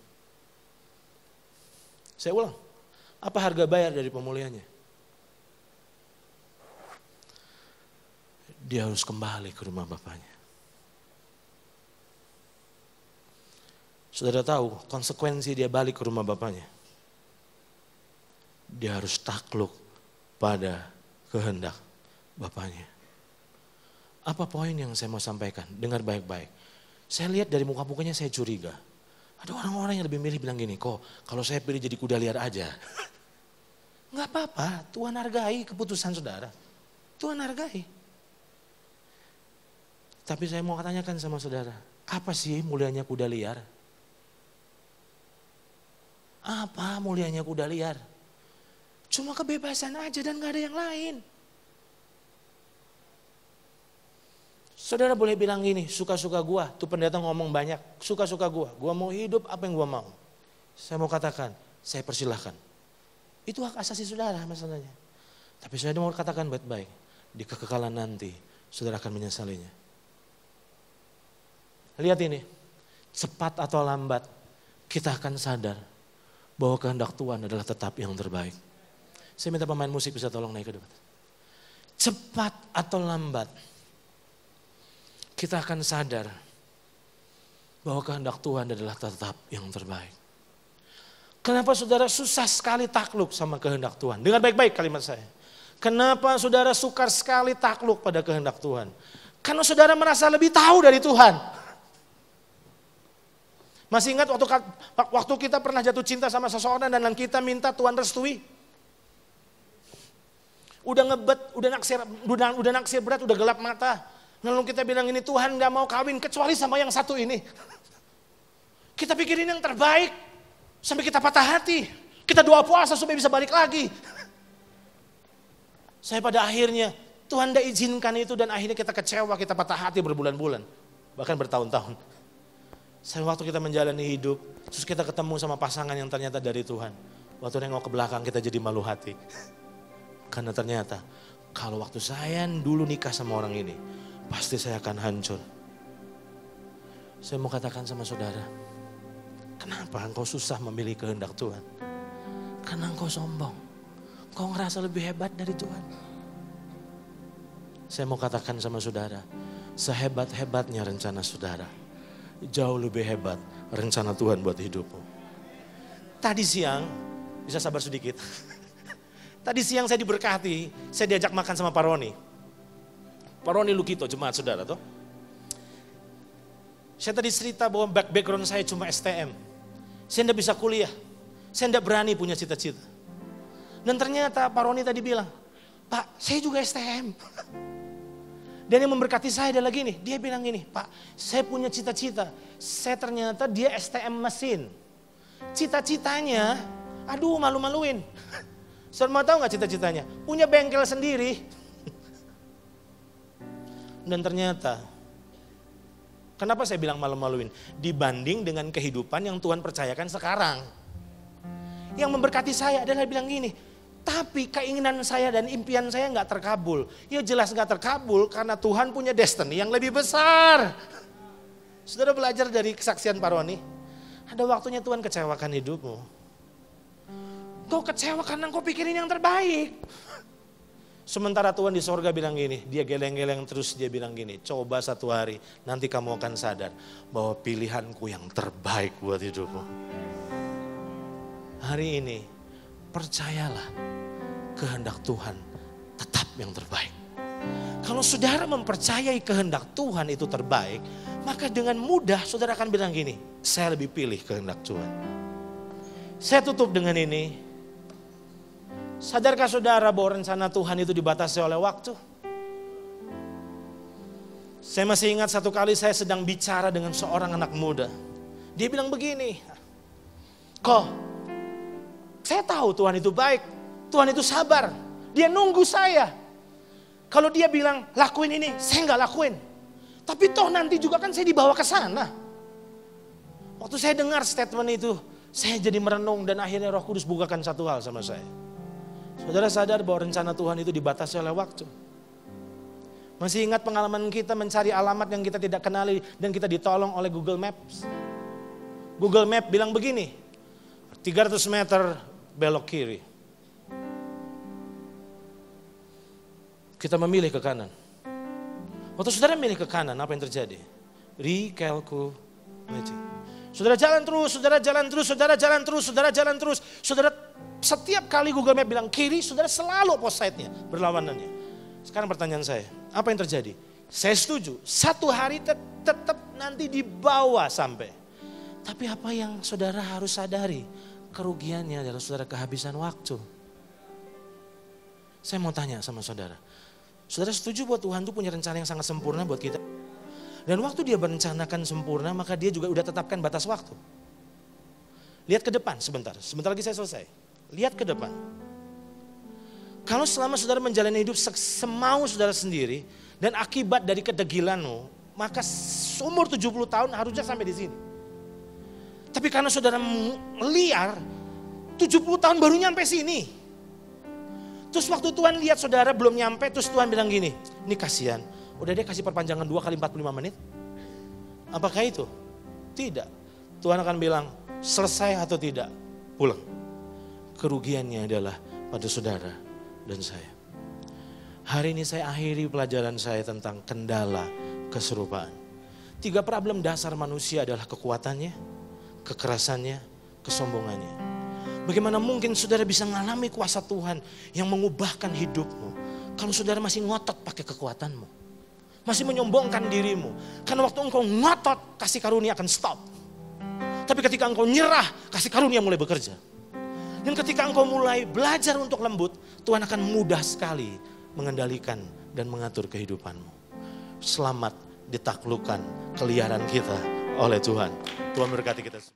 Saya ulang, apa harga bayar dari pemulihannya? Dia harus kembali ke rumah bapaknya. Saudara tahu konsekuensi dia balik ke rumah bapaknya. Dia harus takluk pada kehendak Bapaknya. Apa poin yang saya mau sampaikan? Dengar baik-baik. Saya lihat dari muka-mukanya saya curiga. Ada orang-orang yang lebih milih bilang gini, kok kalau saya pilih jadi kuda liar aja. Enggak apa-apa, Tuhan hargai keputusan saudara. Tuhan hargai. Tapi saya mau tanyakan sama saudara, apa sih mulianya kuda liar? Apa mulianya kuda liar? Cuma kebebasan aja dan gak ada yang lain. Saudara boleh bilang gini, suka-suka gua, tuh pendeta ngomong banyak, suka-suka gua, gua mau hidup apa yang gua mau. Saya mau katakan, saya persilahkan. Itu hak asasi saudara masalahnya. Tapi saya mau katakan baik-baik, di kekekalan nanti saudara akan menyesalinya. Lihat ini, cepat atau lambat kita akan sadar bahwa kehendak Tuhan adalah tetap yang terbaik. Saya minta pemain musik bisa tolong naik ke depan. Cepat atau lambat, kita akan sadar bahwa kehendak Tuhan adalah tetap yang terbaik. Kenapa saudara susah sekali takluk sama kehendak Tuhan? Dengan baik-baik kalimat saya. Kenapa saudara sukar sekali takluk pada kehendak Tuhan? Karena saudara merasa lebih tahu dari Tuhan. Masih ingat waktu waktu kita pernah jatuh cinta sama seseorang dan kita minta Tuhan restui? udah ngebet, udah naksir, udah, udah naksir berat, udah gelap mata. Lalu kita bilang ini Tuhan gak mau kawin kecuali sama yang satu ini. Kita pikirin yang terbaik sampai kita patah hati. Kita doa puasa supaya bisa balik lagi. Saya pada akhirnya Tuhan tidak izinkan itu dan akhirnya kita kecewa, kita patah hati berbulan-bulan. Bahkan bertahun-tahun. Saya waktu kita menjalani hidup, terus kita ketemu sama pasangan yang ternyata dari Tuhan. Waktu nengok ke belakang kita jadi malu hati. Karena ternyata kalau waktu saya dulu nikah sama orang ini, pasti saya akan hancur. Saya mau katakan sama saudara, kenapa engkau susah memilih kehendak Tuhan? Karena engkau sombong. Engkau ngerasa lebih hebat dari Tuhan. Saya mau katakan sama saudara, sehebat-hebatnya rencana saudara, jauh lebih hebat rencana Tuhan buat hidupmu. Tadi siang, bisa sabar sedikit. Tadi siang saya diberkati, saya diajak makan sama Paroni. Paroni Lukito, gitu, jemaat saudara tuh. Saya tadi cerita bahwa background saya cuma STM. Saya tidak bisa kuliah. Saya tidak berani punya cita-cita. Dan ternyata Pak Roni tadi bilang, Pak, saya juga STM. Dan yang memberkati saya adalah gini, dia bilang gini, Pak, saya punya cita-cita. Saya ternyata dia STM mesin. Cita-citanya, aduh malu-maluin Saudara mau tahu nggak cita-citanya? Punya bengkel sendiri. Dan ternyata, kenapa saya bilang malu-maluin? Dibanding dengan kehidupan yang Tuhan percayakan sekarang. Yang memberkati saya adalah bilang gini, tapi keinginan saya dan impian saya nggak terkabul. Ya jelas nggak terkabul karena Tuhan punya destiny yang lebih besar. Saudara belajar dari kesaksian Paroni. Ada waktunya Tuhan kecewakan hidupmu. Kau kecewa karena kau pikirin yang terbaik. Sementara Tuhan di sorga bilang gini, dia geleng-geleng terus dia bilang gini, coba satu hari nanti kamu akan sadar bahwa pilihanku yang terbaik buat hidupmu. Hari ini percayalah kehendak Tuhan tetap yang terbaik. Kalau saudara mempercayai kehendak Tuhan itu terbaik, maka dengan mudah saudara akan bilang gini, saya lebih pilih kehendak Tuhan. Saya tutup dengan ini, Sadarkah saudara bahwa rencana Tuhan itu dibatasi oleh waktu? Saya masih ingat satu kali saya sedang bicara dengan seorang anak muda. Dia bilang begini, kok saya tahu Tuhan itu baik, Tuhan itu sabar, dia nunggu saya. Kalau dia bilang lakuin ini, saya nggak lakuin. Tapi toh nanti juga kan saya dibawa ke sana. Waktu saya dengar statement itu, saya jadi merenung dan akhirnya Roh Kudus bukakan satu hal sama saya. Saudara sadar bahwa rencana Tuhan itu dibatasi oleh waktu. Masih ingat pengalaman kita mencari alamat yang kita tidak kenali dan kita ditolong oleh Google Maps. Google Maps bilang begini, 300 meter belok kiri. Kita memilih ke kanan. Waktu saudara memilih ke kanan, apa yang terjadi? Recalculating. Saudara jalan terus, saudara jalan terus, saudara jalan terus, saudara jalan terus, saudara setiap kali Google Map bilang kiri, saudara selalu opposite nya berlawanannya. Sekarang pertanyaan saya, apa yang terjadi? Saya setuju, satu hari tet tetap nanti dibawa sampai. Tapi apa yang saudara harus sadari? Kerugiannya adalah saudara kehabisan waktu. Saya mau tanya sama saudara. Saudara setuju buat Tuhan itu punya rencana yang sangat sempurna buat kita? Dan waktu dia berencanakan sempurna, maka dia juga udah tetapkan batas waktu. Lihat ke depan sebentar, sebentar lagi saya selesai. Lihat ke depan. Kalau selama saudara menjalani hidup semau saudara sendiri dan akibat dari kedegilanmu, maka umur 70 tahun harusnya sampai di sini. Tapi karena saudara liar, 70 tahun baru nyampe sini. Terus waktu Tuhan lihat saudara belum nyampe, terus Tuhan bilang gini, ini kasihan, udah dia kasih perpanjangan 2 kali 45 menit. Apakah itu? Tidak. Tuhan akan bilang, selesai atau tidak, pulang kerugiannya adalah pada saudara dan saya. Hari ini saya akhiri pelajaran saya tentang kendala keserupaan. Tiga problem dasar manusia adalah kekuatannya, kekerasannya, kesombongannya. Bagaimana mungkin saudara bisa mengalami kuasa Tuhan yang mengubahkan hidupmu kalau saudara masih ngotot pakai kekuatanmu? Masih menyombongkan dirimu. Karena waktu engkau ngotot, kasih karunia akan stop. Tapi ketika engkau nyerah, kasih karunia mulai bekerja. Dan ketika engkau mulai belajar untuk lembut, Tuhan akan mudah sekali mengendalikan dan mengatur kehidupanmu. Selamat ditaklukkan keliaran kita oleh Tuhan. Tuhan berkati kita semua.